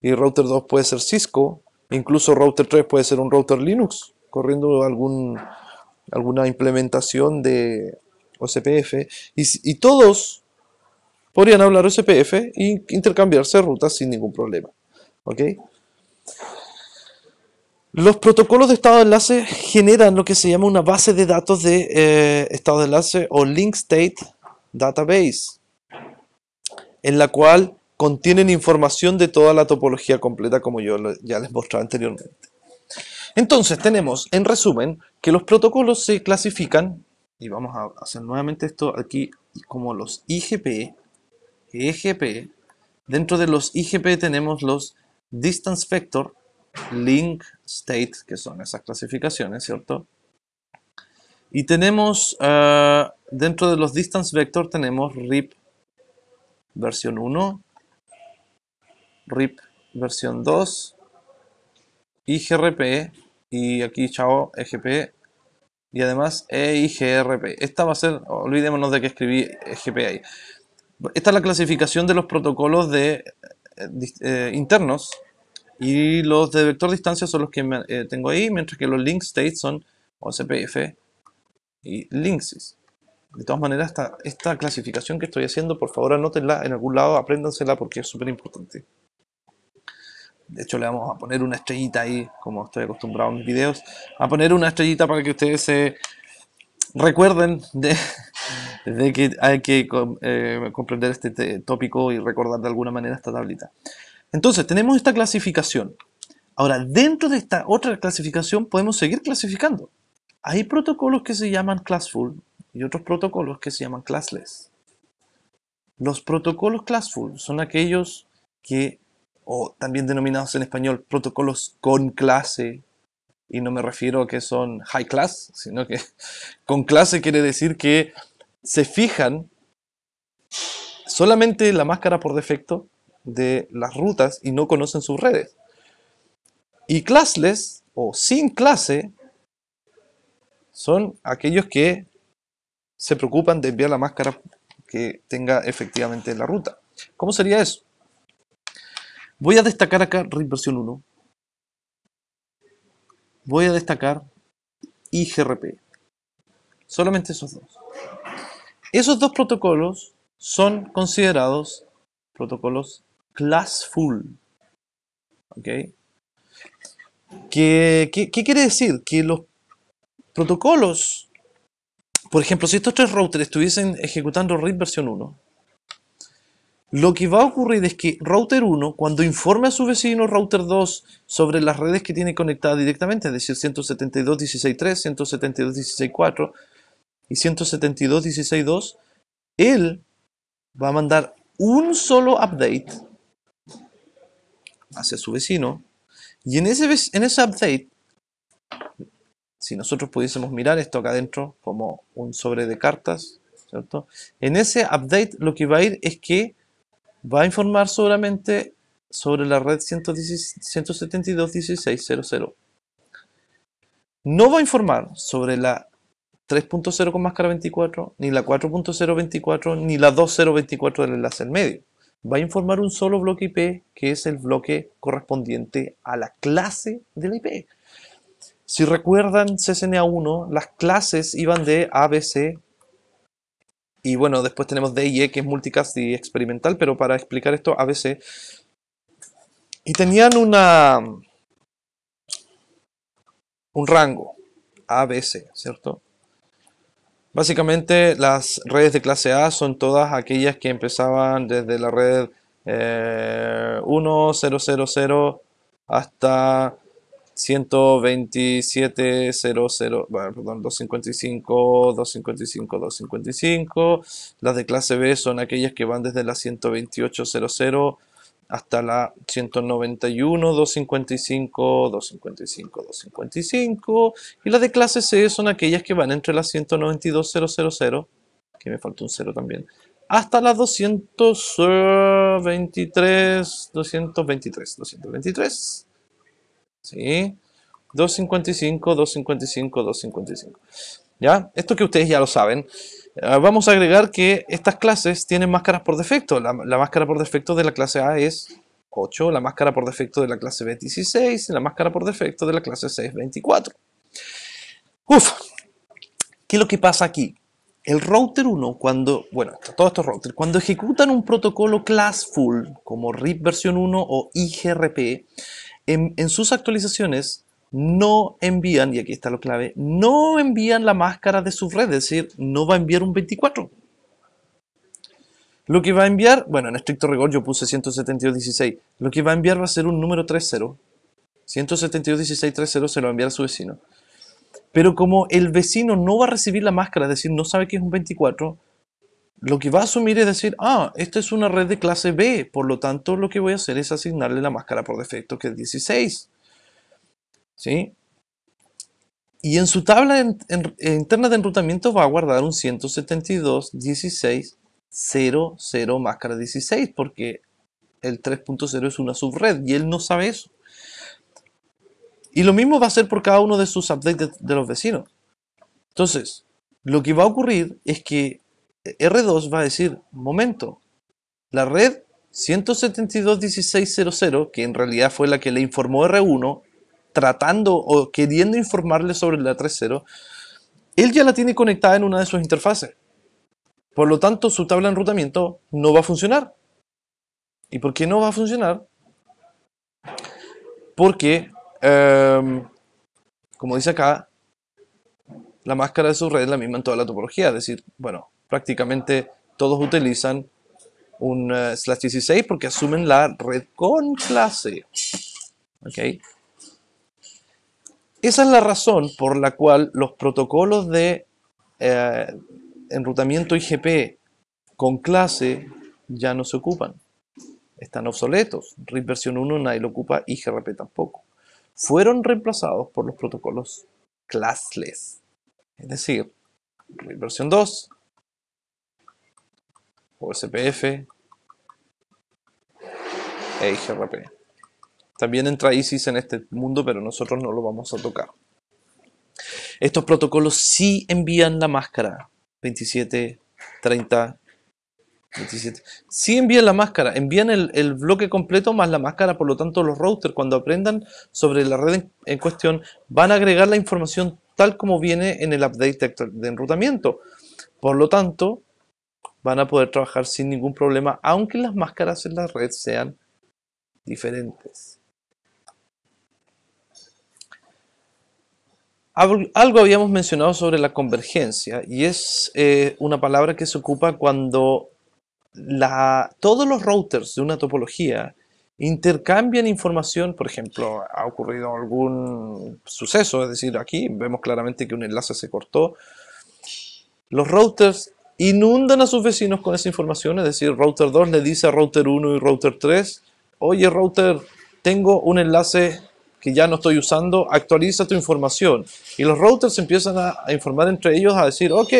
y router 2 puede ser Cisco, incluso router 3 puede ser un router Linux, corriendo alguna implementación de, OSPF y, y todos podrían hablar SPF e intercambiarse rutas sin ningún problema. ¿ok? Los protocolos de estado de enlace generan lo que se llama una base de datos de eh, estado de enlace o Link State Database, en la cual contienen información de toda la topología completa como yo ya les mostré anteriormente. Entonces tenemos, en resumen, que los protocolos se clasifican y vamos a hacer nuevamente esto aquí como los IGP, EGP, dentro de los IGP tenemos los distance vector, link state, que son esas clasificaciones, ¿cierto? Y tenemos, ah, dentro de los distance vector tenemos RIP versión 1, RIP versión 2, IGRP y aquí chao EGP y además EIGRP. Esta va a ser, olvidémonos de que escribí eh, GPI. Esta es la clasificación de los protocolos de, eh, eh, internos y los de vector distancia son los que tengo ahí, mientras que los link states son OCPF y linksys. De todas maneras, esta, esta clasificación que estoy haciendo, por favor anótenla en algún lado, apréndansela porque es súper importante de hecho le vamos a poner una estrellita ahí, como estoy acostumbrado en mis videos, a poner una estrellita para que ustedes se recuerden de, de que hay que eh, comprender este tópico y recordar de alguna manera esta tablita. Entonces, tenemos esta clasificación. Ahora, dentro de esta otra clasificación podemos seguir clasificando. Hay protocolos que se llaman classful y otros protocolos que se llaman classless. Los protocolos classful son aquellos que o también denominados en español protocolos con clase. Y no me refiero a que son high class, sino que con clase quiere decir que se fijan solamente la máscara por defecto de las rutas y no conocen sus redes. Y classless o sin clase son aquellos que se preocupan de enviar la máscara que tenga efectivamente la ruta. ¿Cómo sería eso? Voy a destacar acá versión 1. Voy a destacar IGRP. Solamente esos dos. Esos dos protocolos son considerados protocolos classful. ¿Ok? ¿Qué, quiere decir? Que los protocolos, por ejemplo, si estos tres routers estuviesen ejecutando RIP versión 1, lo que va a ocurrir es que router 1, cuando informe a su vecino router 2 sobre las redes que tiene conectadas directamente, es decir, 172.16.3, 172.16.4 y 172.16.2, él va a mandar un solo update hacia su vecino y en ese, en ese update, si nosotros pudiésemos mirar esto acá adentro como un sobre de cartas, ¿cierto? En ese update lo que va a ir es que va a informar solamente sobre la red 172.16.00. No va a informar sobre la 3.0 con máscara 24, ni la 4.024, ni la 2.024 del enlace en medio. Va a informar un solo bloque IP, que es el bloque correspondiente a la clase del IP. Si recuerdan csna 1 las clases iban de ABC, y bueno, después tenemos DIE, que es multicast y experimental, pero para explicar esto, ABC. Y tenían una... un rango, ABC, ¿cierto? Básicamente las redes de clase A son todas aquellas que empezaban desde la red eh, hasta 127.00, perdón, 255, 255, 255. Las de clase B son aquellas que van desde la 128.00 hasta la 191, 255, 255, 255. Y las de clase C son aquellas que van entre la 192.000, que me falta un 0 también, hasta las 223, 223, 223. ¿sí? 255, 255, 255. ¿Ya? Esto que ustedes ya lo saben. Ah, vamos a agregar que estas clases tienen máscaras por defecto. La, máscara por defecto de la clase A es 8, la máscara por defecto de la clase B 16 y la máscara por defecto de la clase C es 24. Uf, ¿qué es lo que pasa aquí? El router 1, cuando, bueno, todos estos routers, cuando ejecutan un protocolo classful como RIP versión 1 o IGRP, en, sus actualizaciones no envían, y aquí está lo clave, no envían la máscara de su red, es decir, no va a enviar un 24. Lo que va a enviar, bueno, en estricto rigor yo puse 172.16, lo que va a enviar va a ser un número 30. 172.16.30 se lo va a enviar a su vecino. Pero como el vecino no va a recibir la máscara, es decir, no sabe que es un 24, lo que va a asumir es decir, ah, esta es una red de clase B, por lo tanto lo que voy a hacer es asignarle la máscara por defecto que es 16. ¿Sí? Y en su tabla interna de enrutamiento va a guardar un 172.16.0.0 máscara 16 porque el 3.0 es una subred y él no sabe eso. Y lo mismo va a hacer por cada uno de sus updates de los vecinos. Entonces, lo que va a ocurrir es que R2 va a decir, momento, la red 172.16.00, que en realidad fue la que le informó R1, tratando o queriendo informarle sobre la 3.0, él ya la tiene conectada en una de sus interfaces. Por lo tanto, su tabla de enrutamiento no va a funcionar. ¿Y por qué no va a funcionar? Porque, em, como dice acá, la máscara de su red es la misma en toda la topología, es decir, bueno, prácticamente todos utilizan un eh, slash 16 porque asumen la red con clase. ¿Ok? Esa es la razón por la cual los protocolos de eh, enrutamiento IGP con clase ya no se ocupan. Están obsoletos. RIP versión 1 nadie lo ocupa, IGRP tampoco. Fueron reemplazados por los protocolos classless. Es decir, versión 2 OSPF e IGRP. También entra ISIS en este mundo, pero nosotros no lo vamos a tocar. Estos protocolos sí envían la máscara 27, 30, 27. Sí envían la máscara, envían el, bloque completo más la máscara, por lo tanto los routers cuando aprendan sobre la red en cuestión van a agregar la información tal como viene en el update de enrutamiento. Por lo tanto, van a poder trabajar sin ningún problema, aunque las máscaras en la red sean diferentes. Algo habíamos mencionado sobre la convergencia y es eh, una palabra que se ocupa cuando todos los routers de una topología intercambian información, por ejemplo, ha ocurrido algún suceso, es decir, aquí vemos claramente que un enlace se cortó, los routers inundan a sus vecinos con esa información, es decir, router 2 le dice a router 1 y router 3, oye router, tengo un enlace que ya no estoy usando, actualiza tu información. Y los routers empiezan a, informar entre ellos, a decir, ok,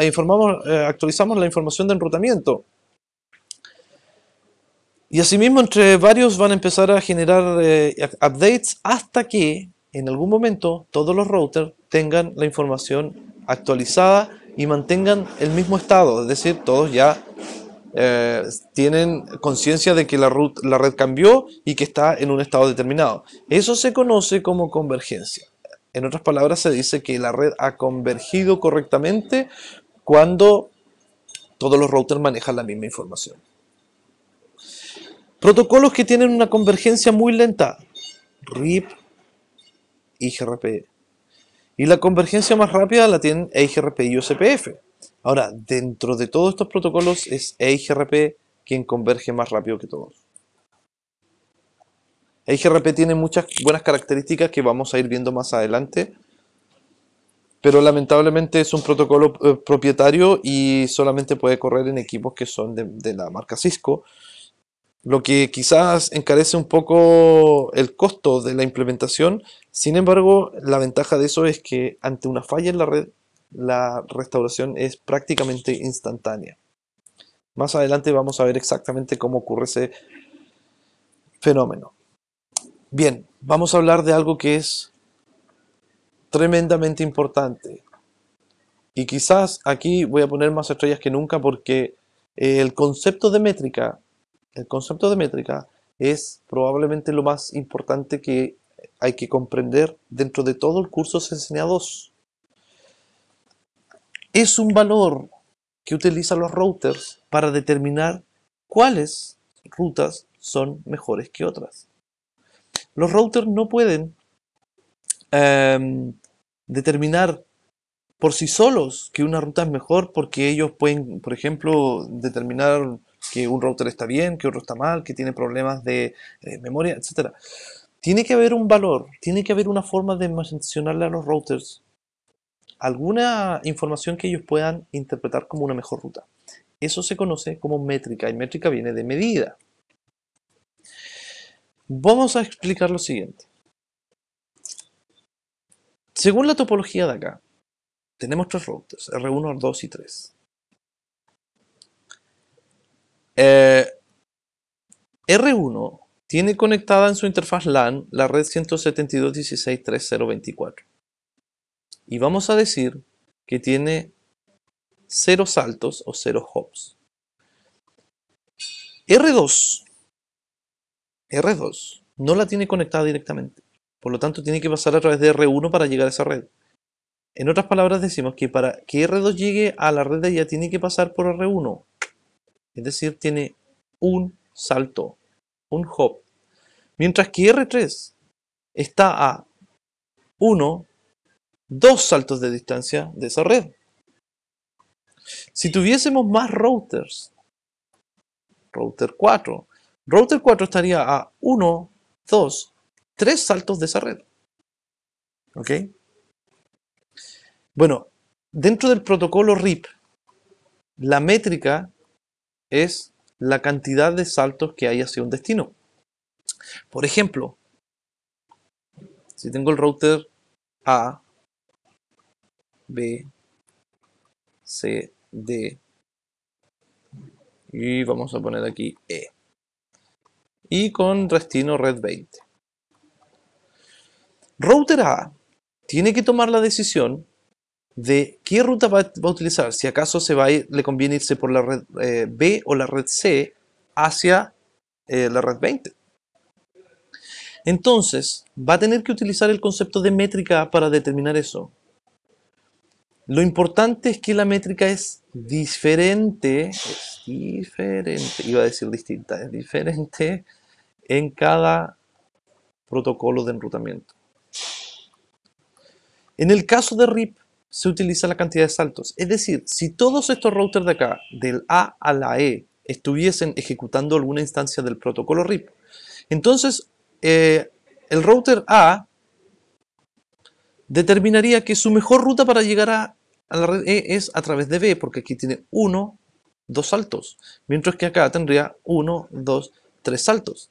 informamos, eh, actualizamos la información de enrutamiento. Y asimismo, entre varios van a empezar a generar eh, updates hasta que en algún momento todos los routers tengan la información actualizada y mantengan el mismo estado. Es decir, todos ya eh, tienen conciencia de que la red cambió y que está en un estado determinado. Eso se conoce como convergencia. En otras palabras, se dice que la red ha convergido correctamente cuando todos los routers manejan la misma información. Protocolos que tienen una convergencia muy lenta, RIP, y GRP. Y la convergencia más rápida la tienen EIGRP y OSPF. Ahora, dentro de todos estos protocolos es EIGRP quien converge más rápido que todos. EIGRP tiene muchas buenas características que vamos a ir viendo más adelante, pero lamentablemente es un protocolo eh, propietario y solamente puede correr en equipos que son de la marca Cisco, lo que quizás encarece un poco el costo de la implementación. Sin embargo, la ventaja de eso es que ante una falla en la red, la restauración es prácticamente instantánea. Más adelante vamos a ver exactamente cómo ocurre ese fenómeno. Bien, vamos a hablar de algo que es tremendamente importante. Y quizás aquí voy a poner más estrellas que nunca porque el concepto de métrica el concepto de métrica es probablemente lo más importante que hay que comprender dentro de todo el curso CCNA 2. Es un valor que utilizan los routers para determinar cuáles rutas son mejores que otras. Los routers no pueden em, determinar por sí solos que una ruta es mejor porque ellos pueden, por ejemplo, determinar que un router está bien, que otro está mal, que tiene problemas de eh, memoria, etc. Tiene que haber un valor, tiene que haber una forma de mencionarle a los routers alguna información que ellos puedan interpretar como una mejor ruta. Eso se conoce como métrica y métrica viene de medida. Vamos a explicar lo siguiente. Según la topología de acá, tenemos tres routers, R1, R2 y 3. Eh, R1 tiene conectada en su interfaz LAN la red 172.16.3.0.24. Y vamos a decir que tiene 0 saltos o 0 hops. R2, R2 no la tiene conectada directamente. Por lo tanto, tiene que pasar a través de R1 para llegar a esa red. En otras palabras, decimos que para que R2 llegue a la red de ella tiene que pasar por R1. Es decir, tiene un salto, un hop. Mientras que R3 está a 1, 2 saltos de distancia de esa red. Si tuviésemos más routers, router 4, router 4 estaría a 1, 2, 3 saltos de esa red. ¿Ok? Bueno, dentro del protocolo RIP, la métrica es la cantidad de saltos que hay hacia un destino. Por ejemplo, si tengo el router A, B, C, D, y vamos a poner aquí E, y con destino red 20. Router A tiene que tomar la decisión de qué ruta va, a utilizar, si acaso se va a le conviene irse por la red eh, B o la red C hacia eh, la red 20. Entonces, va a tener que utilizar el concepto de métrica para determinar eso. Lo importante es que la métrica es diferente, es diferente, iba a decir distinta, es diferente en cada protocolo de enrutamiento. En el caso de RIP, se utiliza la cantidad de saltos. Es decir, si todos estos routers de acá, del A a la E, estuviesen ejecutando alguna instancia del protocolo RIP, entonces eh, el router A determinaría que su mejor ruta para llegar a, la red E es a través de B, porque aquí tiene uno dos saltos, mientras que acá tendría uno, dos, tres saltos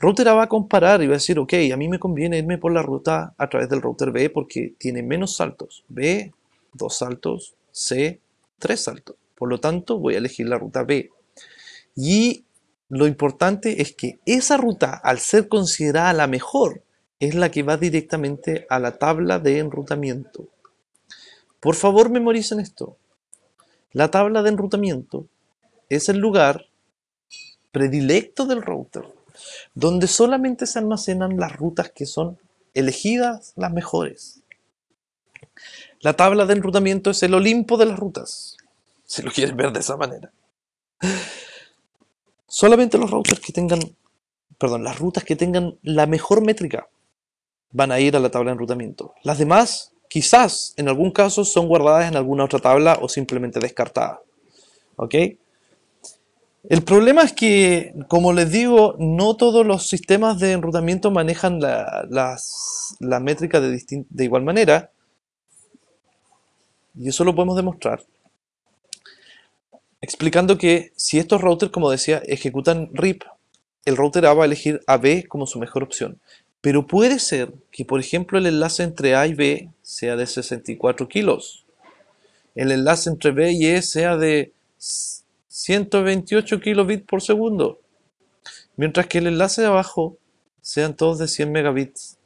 router A va a comparar y va a decir, ok, a mí me conviene irme por la ruta a través del router B porque tiene menos saltos. B, dos saltos, C, tres saltos. Por lo tanto, voy a elegir la ruta B. Y lo importante es que esa ruta, al ser considerada la mejor, es la que va directamente a la tabla de enrutamiento. Por favor, memoricen esto. La tabla de enrutamiento es el lugar predilecto del router donde solamente se almacenan las rutas que son elegidas las mejores. La tabla de enrutamiento es el Olimpo de las rutas, si lo quieres ver de esa manera. Solamente los routers que tengan, perdón, las rutas que tengan la mejor métrica van a ir a la tabla de enrutamiento. Las demás, quizás en algún caso, son guardadas en alguna otra tabla o simplemente descartadas. ¿Ok? El problema es que, como les digo, no todos los sistemas de enrutamiento manejan la, las, métrica de, de igual manera. Y eso lo podemos demostrar explicando que si estos routers, como decía, ejecutan RIP, el router A va a elegir a B como su mejor opción. Pero puede ser que, por ejemplo, el enlace entre A y B sea de 64 kilos. El enlace entre B y E sea de 128 kilobits por segundo. Mientras que el enlace de abajo sean todos de 100 megabits.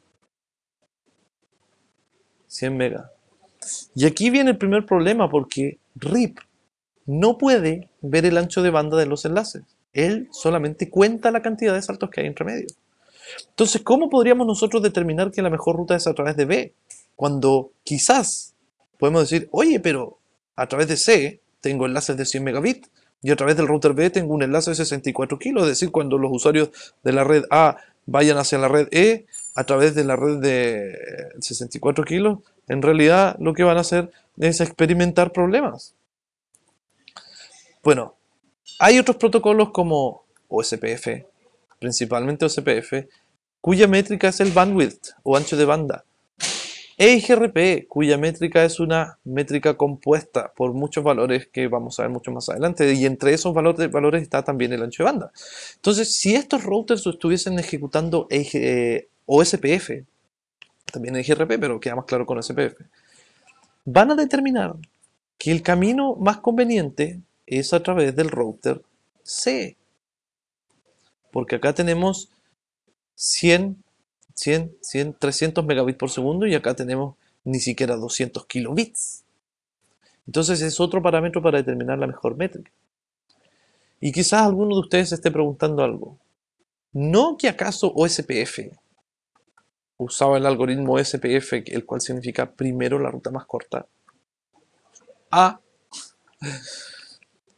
100 mega Y aquí viene el primer problema porque RIP no puede ver el ancho de banda de los enlaces. Él solamente cuenta la cantidad de saltos que hay entre medio. Entonces, ¿cómo podríamos nosotros determinar que la mejor ruta es a través de B? Cuando quizás podemos decir, oye, pero a través de C tengo enlaces de 100 megabits y a través del router B tengo un enlace de 64 kilos, es decir, cuando los usuarios de la red A vayan hacia la red E, a través de la red de 64 kilos, en realidad lo que van a hacer es experimentar problemas. Bueno, hay otros protocolos como OSPF, principalmente OSPF, cuya métrica es el bandwidth o ancho de banda. EIGRP, cuya métrica es una métrica compuesta por muchos valores que vamos a ver mucho más adelante, y entre esos valores, está también el ancho de banda. Entonces, si estos routers estuviesen ejecutando e eh, OSPF, también EIGRP, pero queda más claro con OSPF, van a determinar que el camino más conveniente es a través del router C. Porque acá tenemos 100 100, 300 megabits por segundo y acá tenemos ni siquiera 200 kilobits. Entonces es otro parámetro para determinar la mejor métrica. Y quizás alguno de ustedes esté preguntando algo. ¿No que acaso OSPF usaba el algoritmo OSPF el cual significa primero la ruta más corta? A.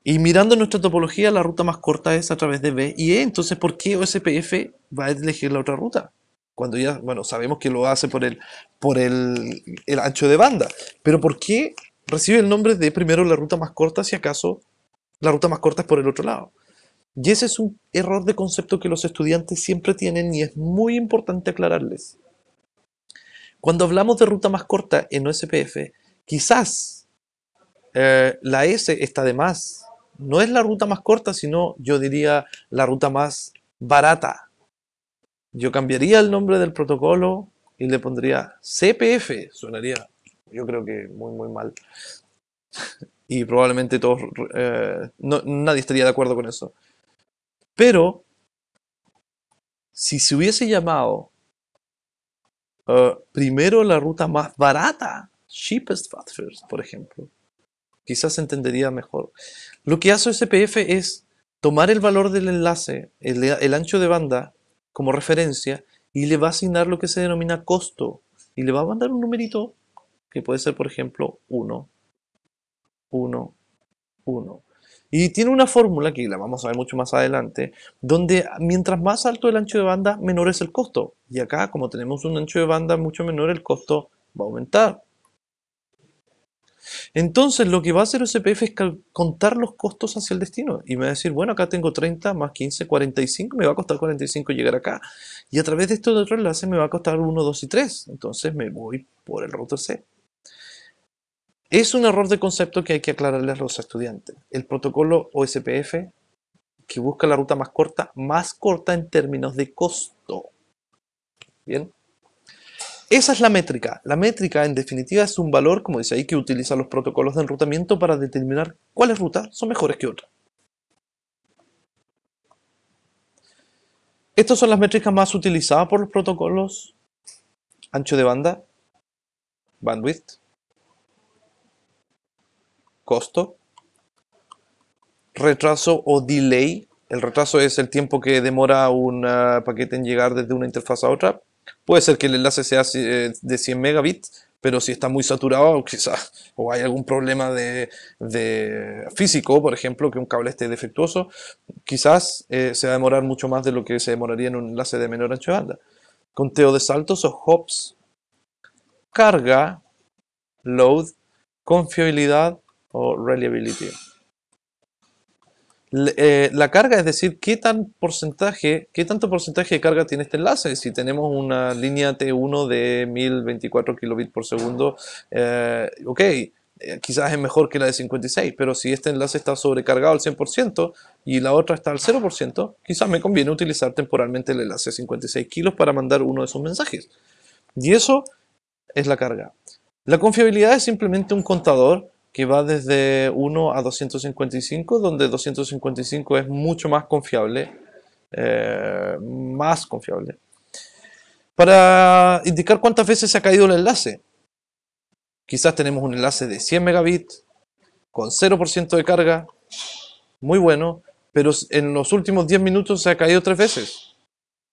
Y mirando nuestra topología, la ruta más corta es a través de B y E. Entonces, ¿por qué OSPF va a elegir la otra ruta? Cuando ya, bueno, sabemos que lo hace por el, por el, el ancho de banda. Pero ¿por qué recibe el nombre de primero la ruta más corta si acaso la ruta más corta es por el otro lado? Y ese es un error de concepto que los estudiantes siempre tienen y es muy importante aclararles. Cuando hablamos de ruta más corta en OSPF, quizás eh, la S está de más. No es la ruta más corta, sino yo diría la ruta más barata, yo cambiaría el nombre del protocolo y le pondría CPF, Suenaría, yo creo que muy, muy mal. y probablemente todos, eh, nadie estaría de acuerdo con eso. Pero, si se hubiese llamado eh, primero la ruta más barata, cheapest first, por ejemplo, quizás se entendería mejor. Lo que hace CPF es tomar el valor del enlace, el ancho de banda, como referencia y le va a asignar lo que se denomina costo y le va a mandar un numerito que puede ser, por ejemplo, 1, 1, 1. Y tiene una fórmula, que la vamos a ver mucho más adelante, donde mientras más alto el ancho de banda, menor es el costo. Y acá, como tenemos un ancho de banda mucho menor, el costo va a aumentar. Entonces lo que va a hacer OSPF es contar los costos hacia el destino y me va a decir, bueno, acá tengo 30 más 15, 45, me va a costar 45 llegar acá. Y a través de estos de otro enlace me va a costar 1, 2 y 3. Entonces me voy por el router C. Es un error de concepto que hay que aclararles a los estudiantes. El protocolo OSPF que busca la ruta más corta, más corta en términos de costo. Bien. Esa es la métrica. La métrica, en definitiva, es un valor, como dice ahí, que utiliza los protocolos de enrutamiento para determinar cuáles rutas son mejores que otras. Estas son las métricas más utilizadas por los protocolos. Ancho de banda, bandwidth, costo, retraso o delay. El retraso es el tiempo que demora un ah, paquete en llegar desde una interfaz a otra. Puede ser que el enlace sea eh, de 100 megabits, pero si está muy saturado, quizás, o hay algún problema de, físico, por ejemplo, que un cable esté defectuoso, quizás eh, se va a demorar mucho más de lo que se demoraría en un enlace de menor ancho de banda. Conteo de saltos o hops, carga, load, confiabilidad o reliability. Eh, la carga, es decir, qué, tan porcentaje, tanto porcentaje de carga tiene este enlace. Si tenemos una línea T1 de 1024 kilobits por segundo, eh, ok, eh, quizás es mejor que la de 56, pero si este enlace está sobrecargado al 100% y la otra está al 0%, quizás me conviene utilizar temporalmente el enlace 56 kilos para mandar uno de esos mensajes. Y eso es la carga. La confiabilidad es simplemente un contador que va desde 1 a 255, donde 255 es mucho más confiable, eh, más confiable, para indicar cuántas veces se ha caído el enlace. Quizás tenemos un enlace de 100 megabits, con 0% de carga, muy bueno, pero en los últimos 10 minutos se ha caído tres veces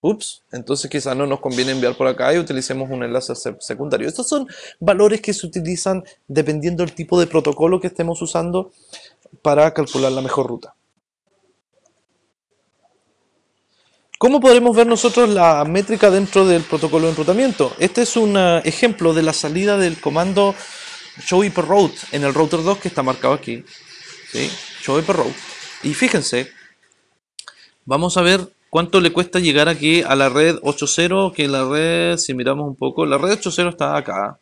ups, entonces quizás no nos conviene enviar por acá y utilicemos un enlace secundario. Estos son valores que se utilizan dependiendo del tipo de protocolo que estemos usando para calcular la mejor ruta. ¿Cómo podremos ver nosotros la métrica dentro del protocolo de enrutamiento? Este es un eh, ejemplo de la salida del comando show route en el router 2 que está marcado aquí. Show per route. Y fíjense, vamos a ver ¿Cuánto le cuesta llegar aquí a la red 8.0? Que la red, si miramos un poco, la red 8.0 está acá.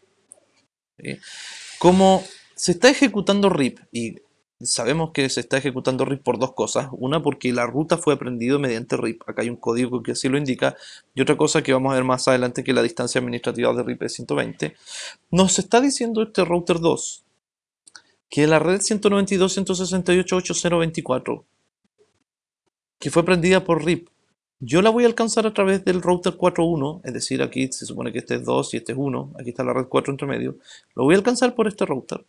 Como se está ejecutando RIP, y sabemos que se está ejecutando RIP por dos cosas. Una, porque la ruta fue aprendida mediante RIP. Acá hay un código que así lo indica. Y otra cosa que vamos a ver más adelante, que la distancia administrativa de RIP es 120. Nos está diciendo este router 2 que la red 192.168.8024, que fue aprendida por RIP, yo la voy a alcanzar a través del router 4.1, es decir, aquí se supone que este es 2 y este es 1, aquí está la red 4 entre medio. Lo voy a alcanzar por este router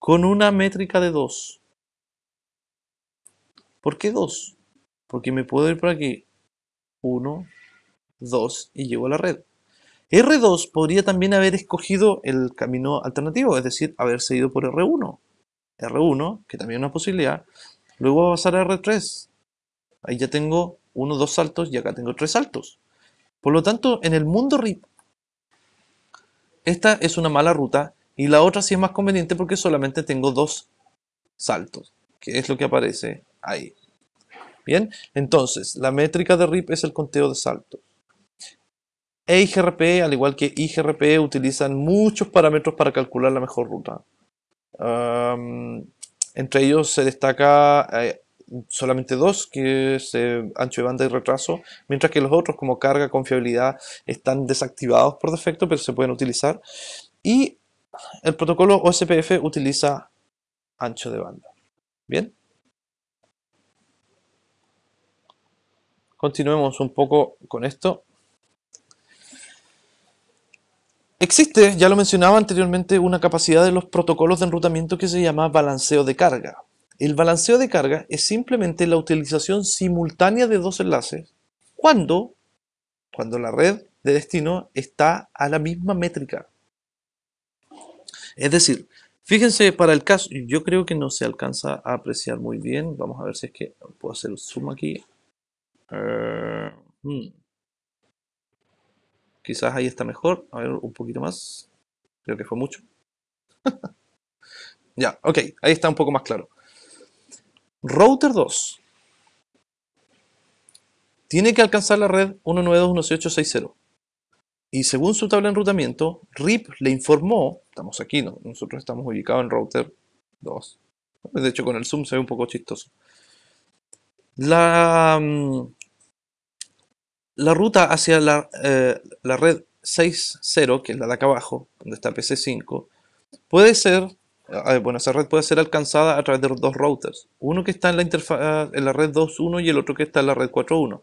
con una métrica de 2. ¿Por qué 2? Porque me puedo ir por aquí 1, 2 y llego a la red. R2 podría también haber escogido el camino alternativo, es decir, haber seguido por R1. R1, que también es una posibilidad. Luego va a pasar a R3. Ahí ya tengo uno, dos saltos y acá tengo tres saltos. Por lo tanto, en el mundo RIP, esta es una mala ruta y la otra sí es más conveniente porque solamente tengo dos saltos, que es lo que aparece ahí. Bien, entonces, la métrica de RIP es el conteo de saltos. EIGRP, al igual que IGRP, utilizan muchos parámetros para calcular la mejor ruta. entre ellos se destaca eh, solamente dos, que es ancho de banda y retraso, mientras que los otros como carga, confiabilidad, están desactivados por defecto, pero se pueden utilizar. Y el protocolo OSPF utiliza ancho de banda. Bien. Continuemos un poco con esto. Existe, ya lo mencionaba anteriormente, una capacidad de los protocolos de enrutamiento que se llama balanceo de carga. El balanceo de carga es simplemente la utilización simultánea de dos enlaces cuando, cuando la red de destino está a la misma métrica. Es decir, fíjense para el caso, yo creo que no se alcanza a apreciar muy bien. Vamos a ver si es que puedo hacer un zoom aquí. Eh, hmm. Quizás ahí está mejor. A ver, un poquito más. Creo que fue mucho. ya, ok, ahí está un poco más claro. Router 2 tiene que alcanzar la red 192.168.60. Y según su tabla de enrutamiento, RIP le informó, estamos aquí, nosotros estamos ubicados en router 2. De hecho, con el zoom se ve un poco chistoso. La, mm, la ruta hacia la, eh, la red 6.0, que es la de acá abajo, donde está PC5, puede ser Ah, bueno, esa red puede ser alcanzada a través de dos routers. Uno que está en la, ah, en la red 2.1 y el otro que está en la red 4.1.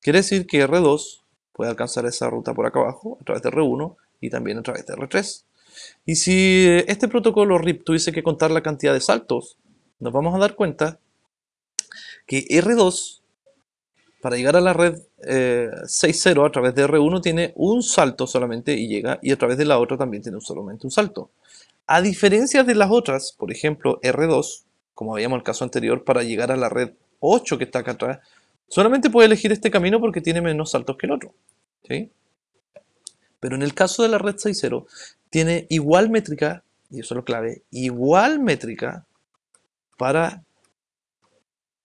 Quiere decir que R2 puede alcanzar esa ruta por acá abajo a través de R1 y también a través de R3. Y si eh, este protocolo RIP tuviese que contar la cantidad de saltos, nos vamos a dar cuenta que R2, para llegar a la red 6.0 eh, a través de R1, tiene un salto solamente y llega, y a través de la otra también tiene solamente un salto. A diferencia de las otras, por ejemplo R2, como habíamos el caso anterior, para llegar a la red 8 que está acá atrás, solamente puede elegir este camino porque tiene menos saltos que el otro. Pero en el caso de la red 6.0, tiene igual métrica, y eso es lo clave, igual métrica para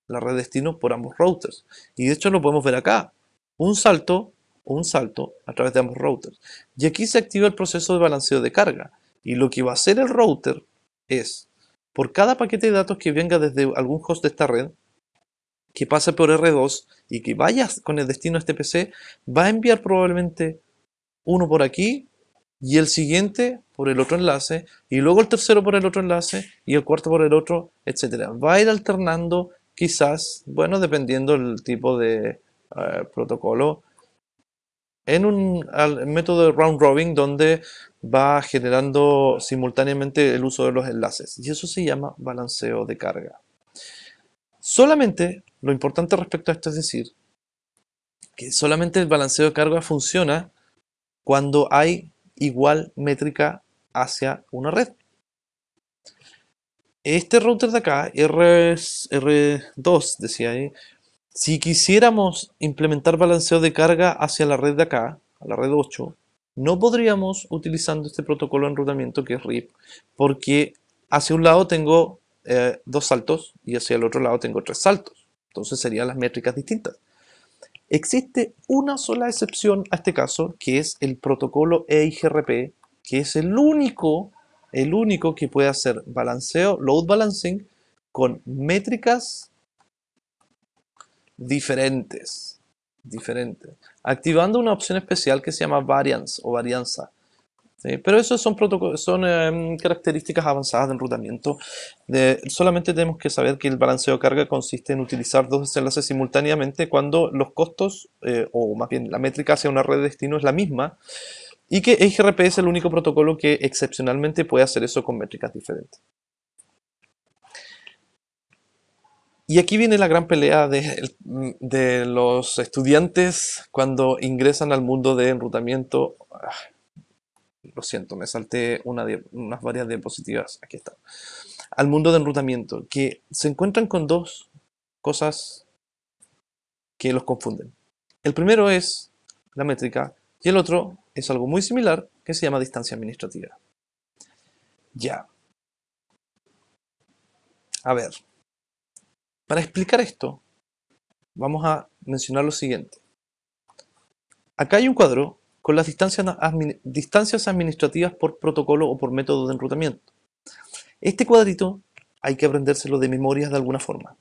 la red destino por ambos routers. Y de hecho lo podemos ver acá. Un salto, un salto a través de ambos routers. Y aquí se activa el proceso de balanceo de carga. Y lo que va a hacer el router es, por cada paquete de datos que venga desde algún host de esta red, que pase por R2 y que vaya con el destino a este PC, va a enviar probablemente uno por aquí y el siguiente por el otro enlace y luego el tercero por el otro enlace y el cuarto por el otro, etc. Va a ir alternando quizás, bueno, dependiendo del tipo de eh, protocolo, en un método de round robin donde va generando simultáneamente el uso de los enlaces y eso se llama balanceo de carga. Solamente lo importante respecto a esto es decir que solamente el balanceo de carga funciona cuando hay igual métrica hacia una red. Este router de acá, R, 2 decía ahí, si quisiéramos implementar balanceo de carga hacia la red de acá, a la red 8, no podríamos utilizando este protocolo de enrutamiento que es RIP, porque hacia un lado tengo eh, dos saltos y hacia el otro lado tengo tres saltos. Entonces serían las métricas distintas. Existe una sola excepción a este caso, que es el protocolo EIGRP, que es el único, el único que puede hacer balanceo, load balancing, con métricas diferentes. Diferentes activando una opción especial que se llama variance o varianza. Pero eso son, em, características avanzadas de enrutamiento. solamente tenemos que saber que el balanceo de carga consiste en utilizar dos enlaces simultáneamente cuando los costos, eh, o más bien la métrica hacia una red de destino es la misma, y que XRP es el único protocolo que excepcionalmente puede hacer eso con métricas diferentes. Y aquí viene la gran pelea de, los estudiantes cuando ingresan al mundo de enrutamiento. Ah, lo siento, me salté una, unas varias diapositivas. Aquí está. Al mundo de enrutamiento, que se encuentran con dos cosas que los confunden. El primero es la métrica y el otro es algo muy similar que se llama distancia administrativa. Ya. A ver, para explicar esto, vamos a mencionar lo siguiente. Acá hay un cuadro con las distancias, administrativas por protocolo o por método de enrutamiento. Este cuadrito hay que aprendérselo de memoria de alguna forma.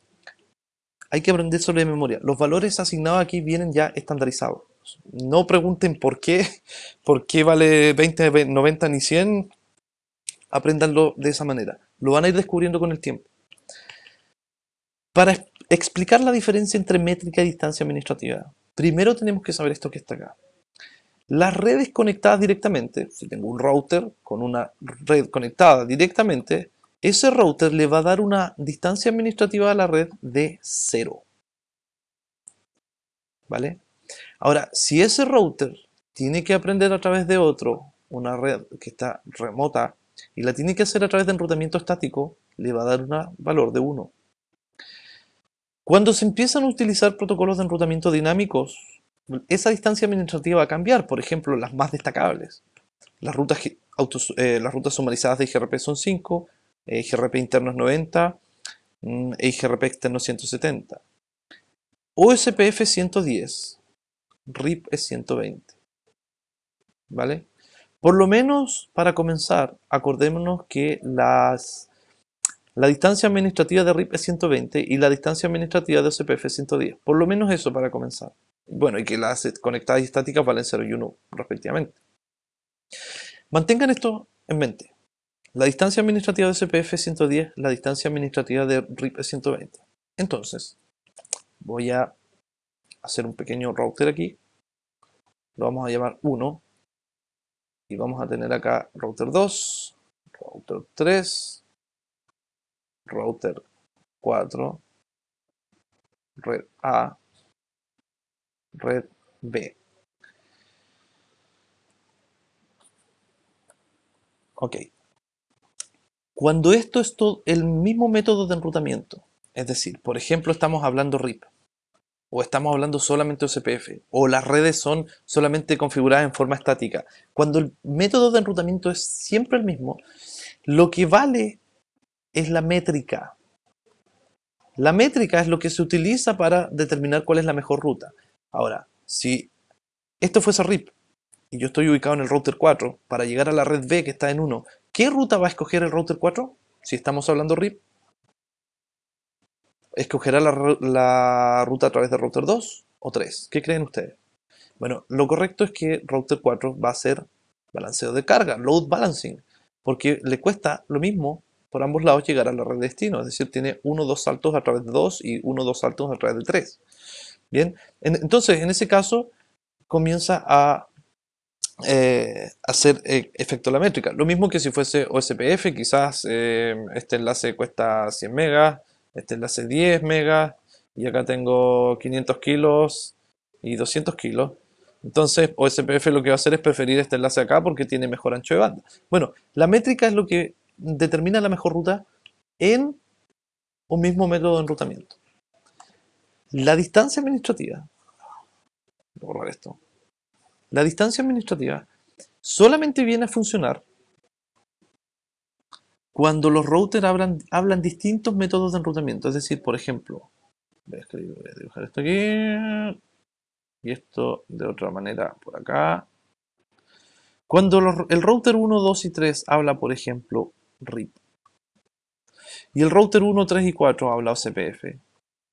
Hay que aprendérselo de memoria. Los valores asignados aquí vienen ya estandarizados. No pregunten por qué, por qué vale 20, 90 ni 100. Apréndanlo de esa manera. Lo van a ir descubriendo con el tiempo. Para explicar la diferencia entre métrica y distancia administrativa, primero tenemos que saber esto que está acá. Las redes conectadas directamente, si tengo un router con una red conectada directamente, ese router le va a dar una distancia administrativa a la red de 0. ¿Vale? Ahora, si ese router tiene que aprender a través de otro, una red que está remota, y la tiene que hacer a través de enrutamiento estático, le va a dar un valor de 1. Cuando se empiezan a utilizar protocolos de enrutamiento dinámicos, esa distancia administrativa va a cambiar, por ejemplo, las más destacables. Las rutas, eh, las rutas sumarizadas de IGRP son 5, IGRP eh, interno es 90 e IGRP externo 170. OSPF 110, RIP es 120. ¿Vale? Por lo menos, para comenzar, acordémonos que las la distancia administrativa de RIP es 120 y la distancia administrativa de SPF es 110. Por lo menos eso para comenzar. Bueno, y que las conectadas y estáticas valen 0 y 1 respectivamente. Mantengan esto en mente. La distancia administrativa de SPF es 110, la distancia administrativa de RIP es 120. Entonces, voy a hacer un pequeño router aquí. Lo vamos a llamar 1. Y vamos a tener acá router 2, router 3, router 4, red A, red B. Ok. Cuando esto es todo el mismo método de enrutamiento, es decir, por ejemplo, estamos hablando RIP, o estamos hablando solamente OCPF, o las redes son solamente configuradas en forma estática. Cuando el método de enrutamiento es siempre el mismo, lo que vale es la métrica. La métrica es lo que se utiliza para determinar cuál es la mejor ruta. Ahora, si esto fuese RIP y yo estoy ubicado en el router 4 para llegar a la red B que está en 1, ¿qué ruta va a escoger el router 4 si estamos hablando RIP? ¿Escogerá la, la ruta a través de router 2 o 3? ¿Qué creen ustedes? Bueno, lo correcto es que router 4 va a ser balanceo de carga, load balancing, porque le cuesta lo mismo por ambos lados llegar a la red destino, es decir, tiene uno dos saltos a través de 2 y uno dos saltos a través de 3. Bien, entonces en ese caso comienza a eh, hacer eh, efecto la métrica. Lo mismo que si fuese OSPF, quizás eh, este enlace cuesta 100 megas, este enlace 10 megas, y acá tengo 500 kilos y 200 kilos. Entonces OSPF lo que va a hacer es preferir este enlace acá porque tiene mejor ancho de banda. Bueno, la métrica es lo que determina la mejor ruta en un mismo método de enrutamiento. La distancia administrativa, voy borrar esto, la distancia administrativa solamente viene a funcionar cuando los routers hablan, distintos métodos de enrutamiento. Es decir, por ejemplo, voy a, dibujar esto aquí y esto de otra manera por acá. Cuando el router 1, 2 y 3 habla, por ejemplo, RIP. Y el router 1, 3 y 4 hablado CPF.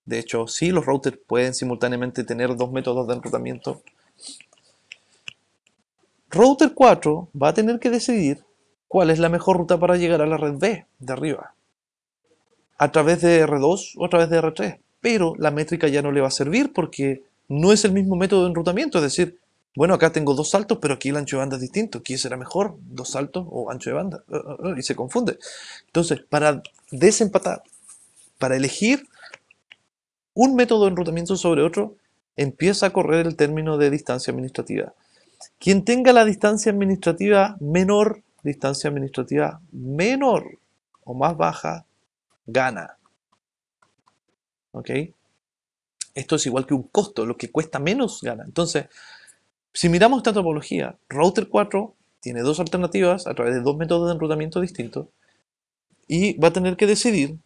De hecho, sí, los routers pueden simultáneamente tener dos métodos de enrutamiento. Router 4 va a tener que decidir cuál es la mejor ruta para llegar a la red B de arriba. A través de R2 o a través de R3. Pero la métrica ya no le va a servir porque no es el mismo método de enrutamiento. Es decir, bueno, acá tengo dos saltos, pero aquí el ancho de banda es distinto. ¿Quién será mejor? ¿Dos saltos o ancho de banda? Ah, ah, ah, y se confunde. Entonces, para desempatar, para elegir un método de enrutamiento sobre otro, empieza a correr el término de distancia administrativa. Quien tenga la distancia administrativa menor, distancia administrativa menor o más baja, gana. ¿Ok? Esto es igual que un costo, lo que cuesta menos gana. Entonces, si miramos esta topología, Router 4 tiene dos alternativas a través de dos métodos de enrutamiento distintos y va a tener que decidir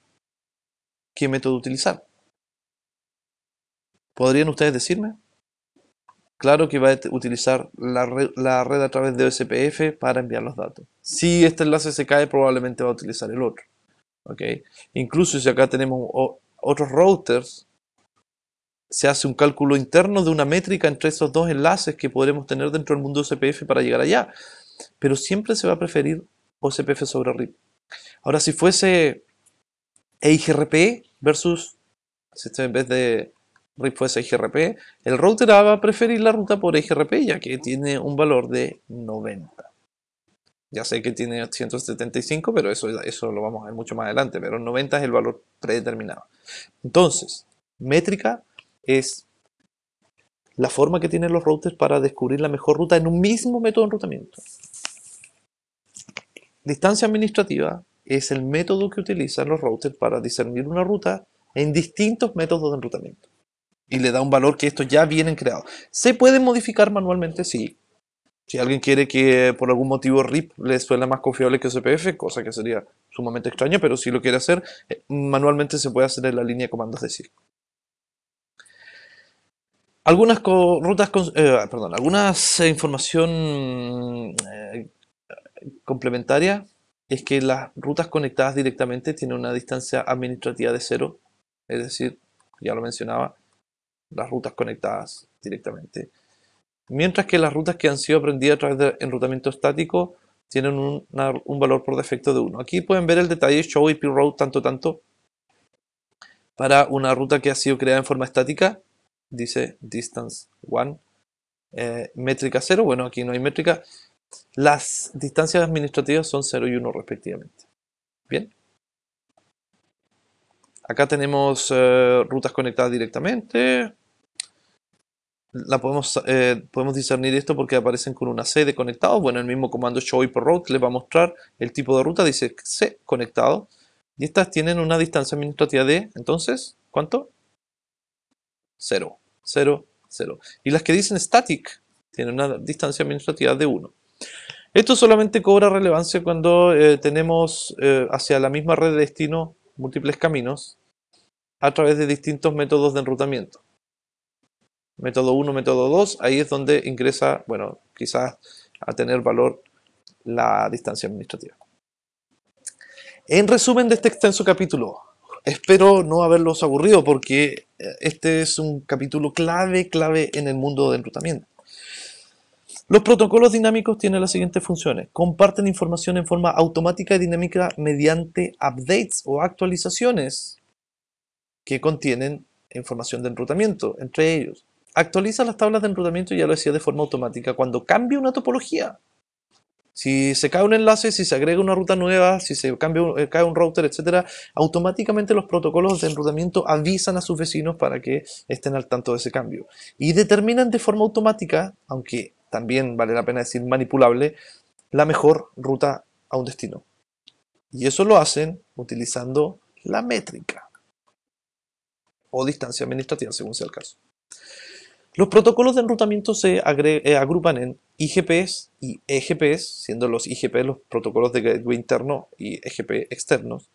qué método utilizar. ¿Podrían ustedes decirme? Claro que va a utilizar la red, a través de OSPF para enviar los datos. Si este enlace se cae, probablemente va a utilizar el otro. ¿okay? Incluso si acá tenemos otros routers se hace un cálculo interno de una métrica entre esos dos enlaces que podremos tener dentro del mundo OCPF para llegar allá. Pero siempre se va a preferir OCPF sobre RIP. Ahora, si fuese EIGRP versus, si este en vez de RIP fuese EIGRP el router va a preferir la ruta por EIGRP ya que tiene un valor de 90. Ya sé que tiene 175 pero eso, eso lo vamos a ver mucho más adelante, pero 90 es el valor predeterminado. Entonces, métrica es la forma que tienen los routers para descubrir la mejor ruta en un mismo método de enrutamiento. Distancia administrativa es el método que utilizan los routers para discernir una ruta en distintos métodos de enrutamiento. Y le da un valor que estos ya vienen creados. ¿Se puede modificar manualmente? Sí. Si alguien quiere que por algún motivo RIP le suena más confiable que CPF, cosa que sería sumamente extraña, pero si lo quiere hacer, eh, manualmente se puede hacer en la línea de comandos de Cisco. Algunas rutas, eh, perdón, algunas eh, información eh, complementaria es que las rutas conectadas directamente tienen una distancia administrativa de cero, es decir, ya lo mencionaba, las rutas conectadas directamente. Mientras que las rutas que han sido aprendidas a través de enrutamiento estático tienen un, valor por defecto de 1. Aquí pueden ver el detalle show ip route tanto tanto para una ruta que ha sido creada en forma estática dice distance 1. Eh, métrica 0, bueno, aquí no hay métrica. Las distancias administrativas son 0 y 1 respectivamente. Bien. Acá tenemos eh, rutas conectadas directamente. La podemos, eh, podemos discernir esto porque aparecen con una C de conectado. Bueno, el mismo comando show por route les va a mostrar el tipo de ruta. Dice C conectado. Y estas tienen una distancia administrativa de, entonces, ¿cuánto? 0, 0, 0. Y las que dicen static tienen una distancia administrativa de 1. Esto solamente cobra relevancia cuando eh, tenemos eh, hacia la misma red de destino múltiples caminos a través de distintos métodos de enrutamiento. Método 1, método 2, ahí es donde ingresa, bueno, quizás a tener valor la distancia administrativa. En resumen de este extenso capítulo, espero no haberlos aburrido porque eh, este es un capítulo clave, clave en el mundo del enrutamiento. Los protocolos dinámicos tienen las siguientes funciones. Comparten información en forma automática y dinámica mediante updates o actualizaciones que contienen información de enrutamiento, entre ellos. Actualiza las tablas de enrutamiento, ya lo decía, de forma automática cuando cambia una topología. Si se cae un enlace, si se agrega una ruta nueva, si se cambia eh, cae un router, etcétera, automáticamente los protocolos de enrutamiento avisan a sus vecinos para que estén al tanto de ese cambio. Y determinan de forma automática, aunque también vale la pena decir manipulable, la mejor ruta a un destino. Y eso lo hacen utilizando la métrica o distancia administrativa, según sea el caso. Los protocolos de enrutamiento se eh, agrupan en IGPs y EGPs, siendo los IGPs los protocolos de gateway interno y EGP externos.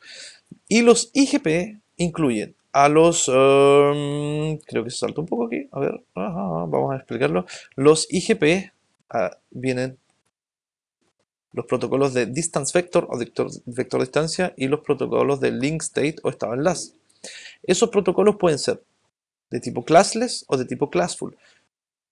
Y los IGP incluyen a los... Um, creo que se saltó un poco aquí, a ver, vamos a explicarlo. Los IGP ah, vienen los protocolos de distance vector o vector, vector distancia y los protocolos de link state o estado enlace. Esos protocolos pueden ser de tipo classless o de tipo classful.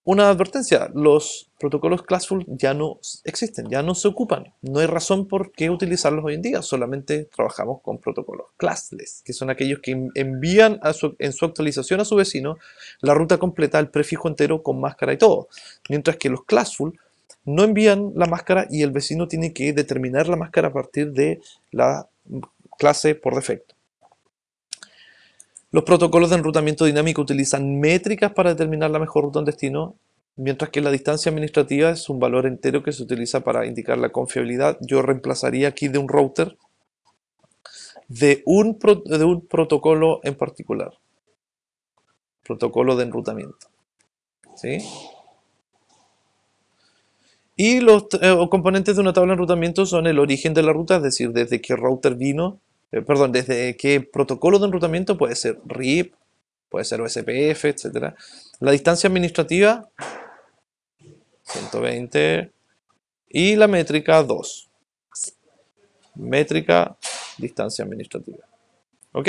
Una advertencia, los protocolos classful ya no existen, ya no se ocupan. No hay razón por qué utilizarlos hoy en día, solamente trabajamos con protocolos classless, que son aquellos que envían en su actualización a su vecino la ruta completa, el prefijo entero con máscara y todo. Mientras que los classful no envían la máscara y el vecino tiene que determinar la máscara a partir de la clase por defecto. Los protocolos de enrutamiento dinámico utilizan métricas para determinar la mejor ruta en destino, mientras que la distancia administrativa es un valor entero que se utiliza para indicar la confiabilidad. Yo reemplazaría aquí de un router de un, protocolo en particular. Protocolo de enrutamiento. ¿Sí? Y los eh, componentes de una tabla de enrutamiento son el origen de la ruta, es decir, desde qué router vino, eh, perdón, desde qué protocolo de enrutamiento puede ser RIP, puede ser OSPF, etc. La distancia administrativa, 120, y la métrica 2. Métrica, distancia administrativa. ¿Ok?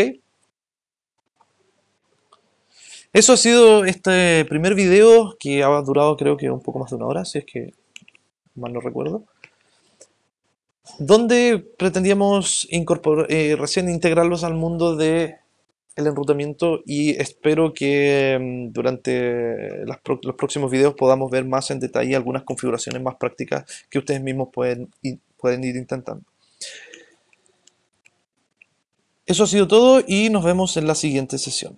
Eso ha sido este primer video que ha durado creo que un poco más de una hora, si es que mal no recuerdo donde pretendíamos incorporar, eh, recién integrarlos al mundo de el enrutamiento y espero que mm, durante los próximos videos podamos ver más en detalle algunas configuraciones más prácticas que ustedes mismos pueden, pueden ir intentando. Eso ha sido todo y nos vemos en la siguiente sesión.